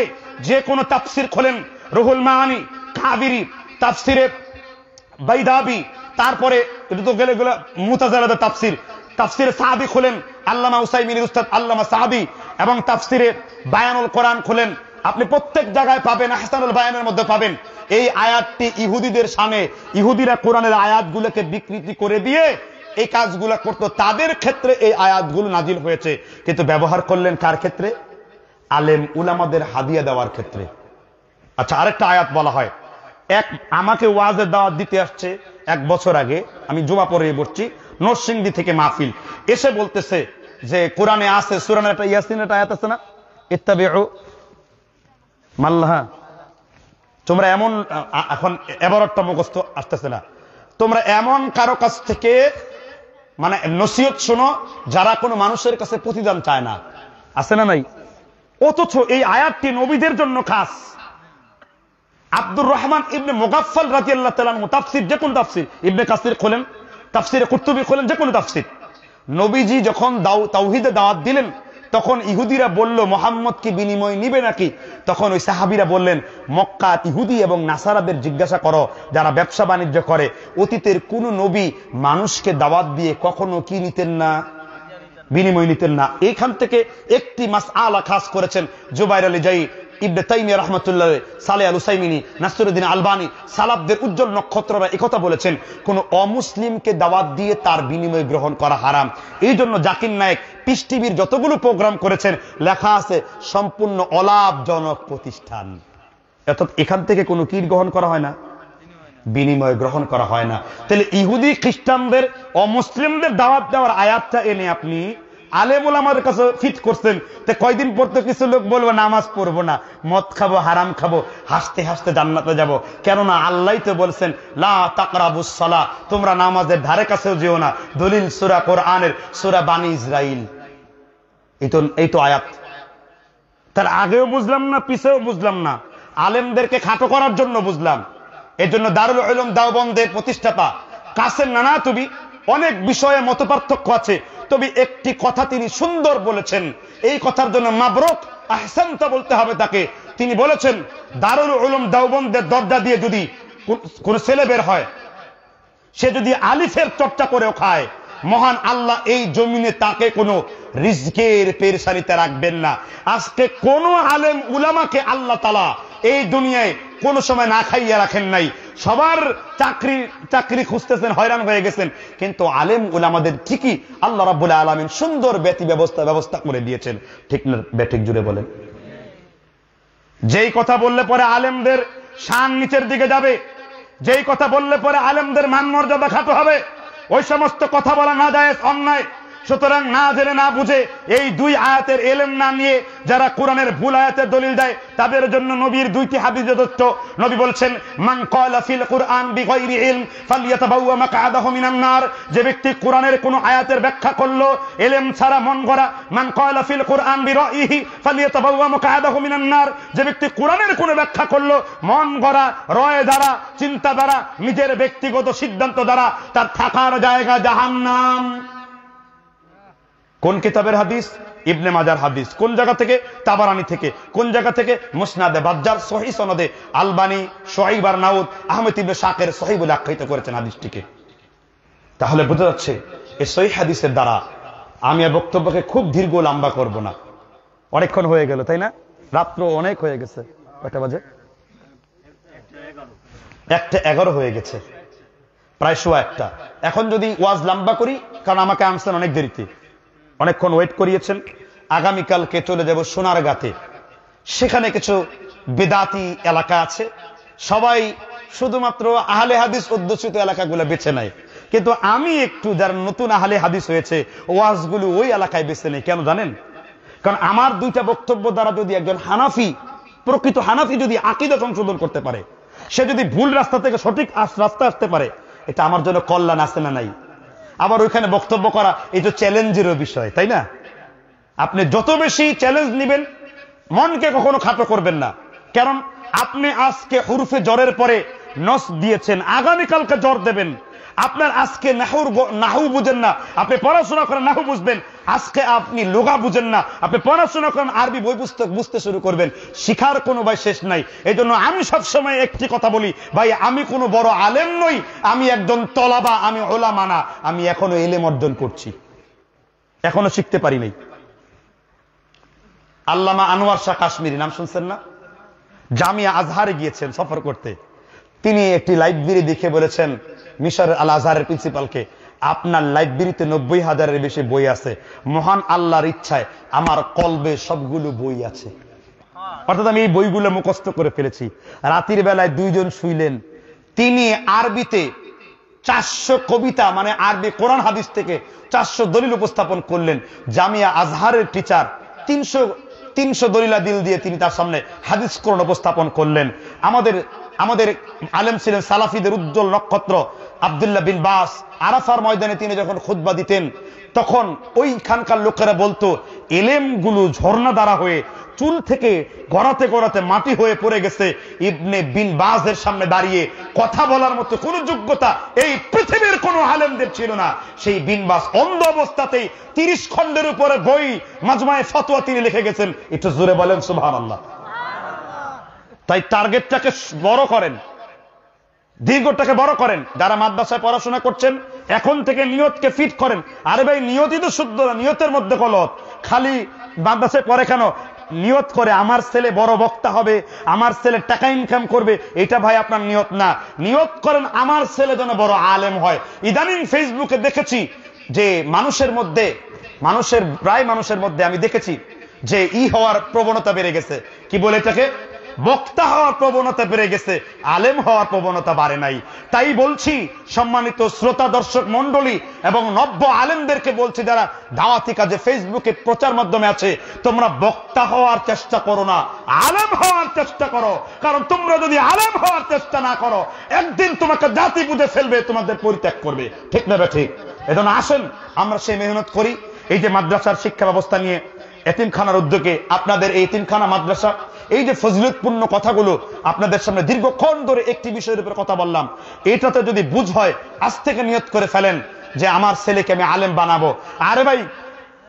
যে কোনো তাফসির খোলেন রুহুল মাহানি কাবিরি তাফসিরে বৈদাবি তারপরে তো গেলে গেলে মুতাজারাদের তাফসির তাফসিরে সাহাবি খোলেন আল্লামা উসাইমিন উস্তাদ আল্লামা সাহাবি এবং তাফসিরে বায়ানুল কোরআন খোলেন আপনি প্রত্যেক জায়গায় পাবেন আহসানুল বায়ানের মধ্যে পাবেন এই আয়াতটি ইহুদিদের সামনে ইহুদিরা কোরআনের আয়াতগুলোকে বিকৃতি করে দিয়ে এই কাজগুলো করত তাদের ক্ষেত্রে এই আয়াতগুলো নাজিল হয়েছে কিন্তু ব্যবহার করলেন কার ক্ষেত্রে আলেম উলামাদের হাদিয়া দেওয়ার ক্ষেত্রে আচ্ছা আরেকটা আয়াত বলা হয় এক আমাকে ওয়াজের দাওয়াত দিতে আসছে এক বছর আগে আমি জুমা পরে বসছি নরসিংদি থেকে মাহফিল এসে বলতেছে যে কোরআনে আছে সুরানের একটা ইয়াসিন একটা আয়াত আছে না ইত্তাবে মাল্লাহা তোমরা এমন এখন এবারটা মুখস্থ আসতেছে না তোমরা এমন কারো কাছ থেকে মানে নসিহত শোনো যারা কোনো মানুষের কাছে প্রতিদান চায় না আছে না নাই অথচ এই আয়াতটি নবীদের জন্য খাস আব্দুর রহমান ইবনে মোগাফল রাজি আল্লাহ তালু তাফসির যে কোনো তাফসির ইবনে কাসির খোলেন তাফসিরে কুর্তুবি খোলেন যে কোনো তাফসির নবীজি যখন তাওহিদে দাওয়াত দিলেন তখন ইহুদিরা বলল মোহাম্মদ কি বিনিময় নিবে নাকি তখন ওই সাহাবিরা বললেন মক্কা ইহুদি এবং নাসারাদের জিজ্ঞাসা করো যারা ব্যবসা বাণিজ্য করে অতীতের কোনো নবী মানুষকে দাওয়াত দিয়ে কখনো কি নিতেন না বিনিময় নিতেন না এখান থেকে একটি মাস আলা খাস করেছেন জুবাইর আলী জাই ইবনে তাইমিয়া রহমতুল্লাহ সালে আল উসাইমিনী নাসরুদ্দিন আলবানী সালাবদের উজ্জ্বল নক্ষত্ররা একথা বলেছেন কোন অমুসলিমকে দাওয়াত দিয়ে তার বিনিময় গ্রহণ করা হারাম এই জন্য জাকির নায়ক পিস টিভির যতগুলো প্রোগ্রাম করেছেন লেখা আছে সম্পূর্ণ অলাভজনক প্রতিষ্ঠান অর্থাৎ এখান থেকে কোনো কীট গ্রহণ করা হয় না বিনিময় গ্রহণ করা হয় না তাহলে ইহুদি খ্রিস্টানদের অমুসলিমদের দাওয়াত দেওয়ার আয়াতটা এনে আপনি আলেবুল আমার কাছে ফিট করছেন তে কয়দিন পর তো কিছু লোক বলবো নামাজ পড়বো না মদ খাবো হারাম খাবো হাসতে হাসতে জান্নাতে যাব। কেননা আল্লাহ তো বলছেন লা তাকরাবুসলা তোমরা নামাজের ধারে কাছেও যেও না দলিল সুরা কোরআনের সুরা বাণী ইসরাইল এই তো এই তো আয়াত তার আগেও বুঝলাম না পিছেও বুঝলাম না আলেমদেরকে খাটো করার জন্য বুঝলাম এই জন্য দারুল আলম দাওবন্দের প্রতিষ্ঠাতা কাসেম নানা তুমি অনেক বিষয়ে মত পার্থক্য আছে তবে একটি কথা তিনি সুন্দর বলেছেন এই কথার জন্য মাবরক আহসানটা বলতে হবে তাকে তিনি বলেছেন দারুল উলুম দাউবন্দের দরজা দিয়ে যদি কোন ছেলে বের হয় সে যদি আলিফের চর্চা করেও খায় মহান আল্লাহ এই জমিনে তাকে কোনো রিজকের পেরসারিতে রাখবেন না আজকে কোন আলেম উলামাকে আল্লাহ তালা এই দুনিয়ায় কোনো সময় না খাইয়া রাখেন নাই সবার চাকরি চাকরি খুঁজতেছেন হয়রান হয়ে গেছেন কিন্তু আলেম উলামাদের ঠিকই আল্লাহ রাবুল আলমিন সুন্দর ব্যতি ব্যবস্থা ব্যবস্থা করে দিয়েছেন ঠিক না ব্যাঠিক জুড়ে বলেন যেই কথা বললে পরে আলেমদের শান নিচের দিকে যাবে যেই কথা বললে পরে আলেমদের মান মর্যাদা খাটো হবে ওই সমস্ত কথা বলা না যায় অন্যায় সুতরাং না জেনে না বুঝে এই দুই আয়াতের এলেম না নিয়ে যারা কোরআনের ভুল আয়াতের দলিল দেয় তাদের জন্য নবীর দুইটি হাদিস যথেষ্ট নবী বলছেন মান ক্বালা ফিল কুরআন বিগাইরি ইলম ফালিয়াতাবাওয়া মাকআদাহু মিনান নার যে ব্যক্তি কোরআনের কোন আয়াতের ব্যাখ্যা করলো এলেম ছাড়া মন গড়া মান ক্বালা ফিল কোরআন বিরাইহি ফালিয়াতাবাওয়া মাকআদাহু মিনান নার যে ব্যক্তি কোরআনের কোন ব্যাখ্যা করলো মন গড়া রয় দ্বারা চিন্তা দ্বারা নিজের ব্যক্তিগত সিদ্ধান্ত দ্বারা তার থাকার জায়গা জাহান্নাম কোন কিতাবের হাদিস ইবনে মাজার হাদিস কোন জায়গা থেকে তাবারানি থেকে কোন জায়গা থেকে মুসনাদে বাজ্জার সহি সনদে আলবানি আর নাউদ আহমেদ ইবনে শাকের সহি বলে আখ্যায়িত করেছেন হাদিসটিকে তাহলে বোঝা যাচ্ছে এই সহি হাদিসের দ্বারা আমি আর বক্তব্যকে খুব দীর্ঘ লম্বা করব না অনেকক্ষণ হয়ে গেল তাই না রাত্র অনেক হয়ে গেছে কয়টা বাজে একটা এগারো হয়ে গেছে প্রায় শোয়া একটা এখন যদি ওয়াজ লম্বা করি কারণ আমাকে আনছেন অনেক দেরিতে অনেকক্ষণ ওয়েট করিয়েছেন আগামীকালকে চলে যাব গাতে সেখানে কিছু বেদাতি এলাকা আছে সবাই শুধুমাত্র আহলে হাদিস অধ্যুষিত এলাকাগুলো বেছে নেয় কিন্তু আমি একটু যারা নতুন আহলে হাদিস হয়েছে ওয়াজগুলো ওই এলাকায় বেছে নেই কেন জানেন কারণ আমার দুইটা বক্তব্য দ্বারা যদি একজন হানাফি প্রকৃত হানাফি যদি আকিদা সংশোধন করতে পারে সে যদি ভুল রাস্তা থেকে সঠিক রাস্তা আসতে পারে এটা আমার জন্য কল্যাণ আছে না নাই আবার ওইখানে বক্তব্য করা এই তো চ্যালেঞ্জেরও বিষয় তাই না আপনি যত বেশি চ্যালেঞ্জ নেবেন মনকে কখনো খাটো করবেন না কারণ আপনি আজকে হুরফে জ্বরের পরে নস দিয়েছেন আগামীকালকে জ্বর দেবেন আপনার আজকে নাহুর নাহু বুঝেন না আপনি পড়াশোনা করেন নাহু বুঝবেন আজকে আপনি লোগা বুঝেন না আপনি পড়াশোনা করেন আরবি বই পুস্তক বুঝতে শুরু করবেন শিখার কোনো ভাই শেষ নাই এই জন্য আমি সবসময় একটি কথা বলি ভাই আমি কোনো বড় আলেম নই আমি একজন তলাবা আমি ওলা মানা আমি এখনো এলেম অর্জন করছি এখনো শিখতে পারি নাই আল্লামা আনোয়ার শাহ কাশ্মীরি নাম শুনছেন না জামিয়া আজহারে গিয়েছেন সফর করতে তিনি একটি লাইব্রেরি দেখে বলেছেন মিশরের আল আজহারের প্রিন্সিপালকে আপনার লাইব্রেরিতে নব্বই হাজারের বেশি বই আছে মহান আল্লাহর ইচ্ছায় আমার কলবে সবগুলো বই আছে অর্থাৎ আমি এই বইগুলো মুখস্থ করে ফেলেছি রাতির বেলায় দুইজন শুইলেন তিনি আরবিতে চারশো কবিতা মানে আরবি কোরআন হাদিস থেকে চারশো দলিল উপস্থাপন করলেন জামিয়া আজহারের টিচার তিনশো তিনশো দলিলা দিল দিয়ে তিনি তার সামনে হাদিস কোরআন উপস্থাপন করলেন আমাদের আমাদের আলেম ছিলেন সালাফিদের উজ্জ্বল নক্ষত্র আবদুল্লাহ বিন বাস আরাফার ময়দানে তিনি যখন খুদ্া দিতেন তখন ওইখানকার লোকেরা বলতো এলেম গুলো ঝর্ণা দ্বারা হয়ে চুল থেকে গড়াতে গড়াতে মাটি হয়ে পড়ে গেছে ইবনে বিন বাজের সামনে দাঁড়িয়ে কথা বলার মতো কোন যোগ্যতা এই পৃথিবীর কোন আলেমদের ছিল না সেই বিন বাস অন্ধ অবস্থাতেই তিরিশ খণ্ডের উপরে বই মাঝমায় ফতোয়া তিনি লিখে গেছেন একটু জুড়ে বলেন সুবাহ আল্লাহ তাই টার্গেটটাকে বড় করেন দীর্ঘটাকে বড় করেন যারা মাদ্রাসায় পড়াশোনা করছেন এখন থেকে নিয়তকে ফিট করেন আরে ভাই নিয়তই তো শুদ্ধ নিয়তের মধ্যে কলত খালি মাদ্রাসায় পড়ে কেন নিয়ত করে আমার ছেলে বড় বক্তা হবে আমার ছেলে টাকা ইনকাম করবে এটা ভাই আপনার নিয়ত না নিয়ত করেন আমার ছেলে যেন বড় আলেম হয় ইদানিং ফেসবুকে দেখেছি যে মানুষের মধ্যে মানুষের প্রায় মানুষের মধ্যে আমি দেখেছি যে ই হওয়ার প্রবণতা বেড়ে গেছে কি বলে এটাকে বক্তা হওয়ার প্রবণতা বেড়ে গেছে আলেম হওয়ার প্রবণতা বাড়ে নাই তাই বলছি সম্মানিত শ্রোতা দর্শক মন্ডলী এবং নব্য আলেমদেরকে বলছি যারা দাওয়াতি কাজে ফেসবুকে প্রচার মাধ্যমে আছে তোমরা বক্তা হওয়ার চেষ্টা করো না আলেম হওয়ার চেষ্টা করো কারণ তোমরা যদি আলেম হওয়ার চেষ্টা না করো একদিন তোমাকে জাতি বুঝে ফেলবে তোমাদের পরিত্যাগ করবে ঠিক না ঠিক এজন্য আসেন আমরা সেই মেহনত করি এই যে মাদ্রাসার শিক্ষা ব্যবস্থা নিয়ে এতিমখানার উদ্যোগে আপনাদের এই এতিমখানা মাদ্রাসা এই যে ফজলতপূর্ণ কথাগুলো আপনাদের সামনে দীর্ঘক্ষণ ধরে একটি বিষয়ের উপর কথা বললাম এটাতে যদি বুঝ হয় আজ থেকে নিয়ত করে ফেলেন যে আমার ছেলেকে আমি আলেম বানাবো আরে ভাই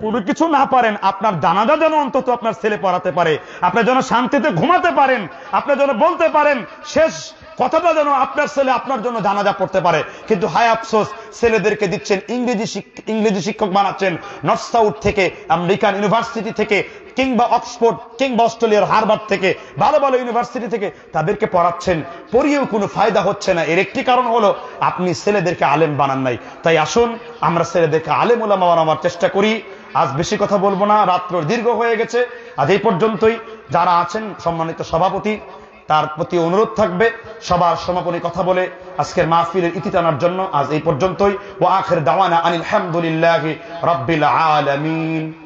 কোনো কিছু না পারেন আপনার দানাদা যেন অন্তত আপনার ছেলে পড়াতে পারে আপনার যেন শান্তিতে ঘুমাতে পারেন আপনার যেন বলতে পারেন শেষ কথাটা যেন আপনার ছেলে আপনার জন্য জানাজা পড়তে পারে কিন্তু হায় আফসোস ছেলেদেরকে দিচ্ছেন ইংরেজি ইংরেজি শিক্ষক বানাচ্ছেন নর্থ সাউথ থেকে আমেরিকান ইউনিভার্সিটি থেকে কিংবা অক্সফোর্ড কিংবা অস্ট্রেলিয়ার হারবার্ড থেকে ভালো ভালো ইউনিভার্সিটি থেকে তাদেরকে পড়াচ্ছেন পড়িয়েও কোনো ফায়দা হচ্ছে না এর একটি কারণ হলো আপনি ছেলেদেরকে আলেম বানান নাই তাই আসুন আমরা ছেলেদেরকে আলেম ওলামা বানাবার চেষ্টা করি আজ বেশি কথা বলবো না রাত্র দীর্ঘ হয়ে গেছে আজ এই পর্যন্তই যারা আছেন সম্মানিত সভাপতি তার প্রতি অনুরোধ থাকবে সবার সমাপনী কথা বলে আজকের মাহফিলের ইতি টানার জন্য আজ এই পর্যন্তই ও আখের দাওয়ানা আনিল হামদুলিল্লাহ রব্বিল আলমিন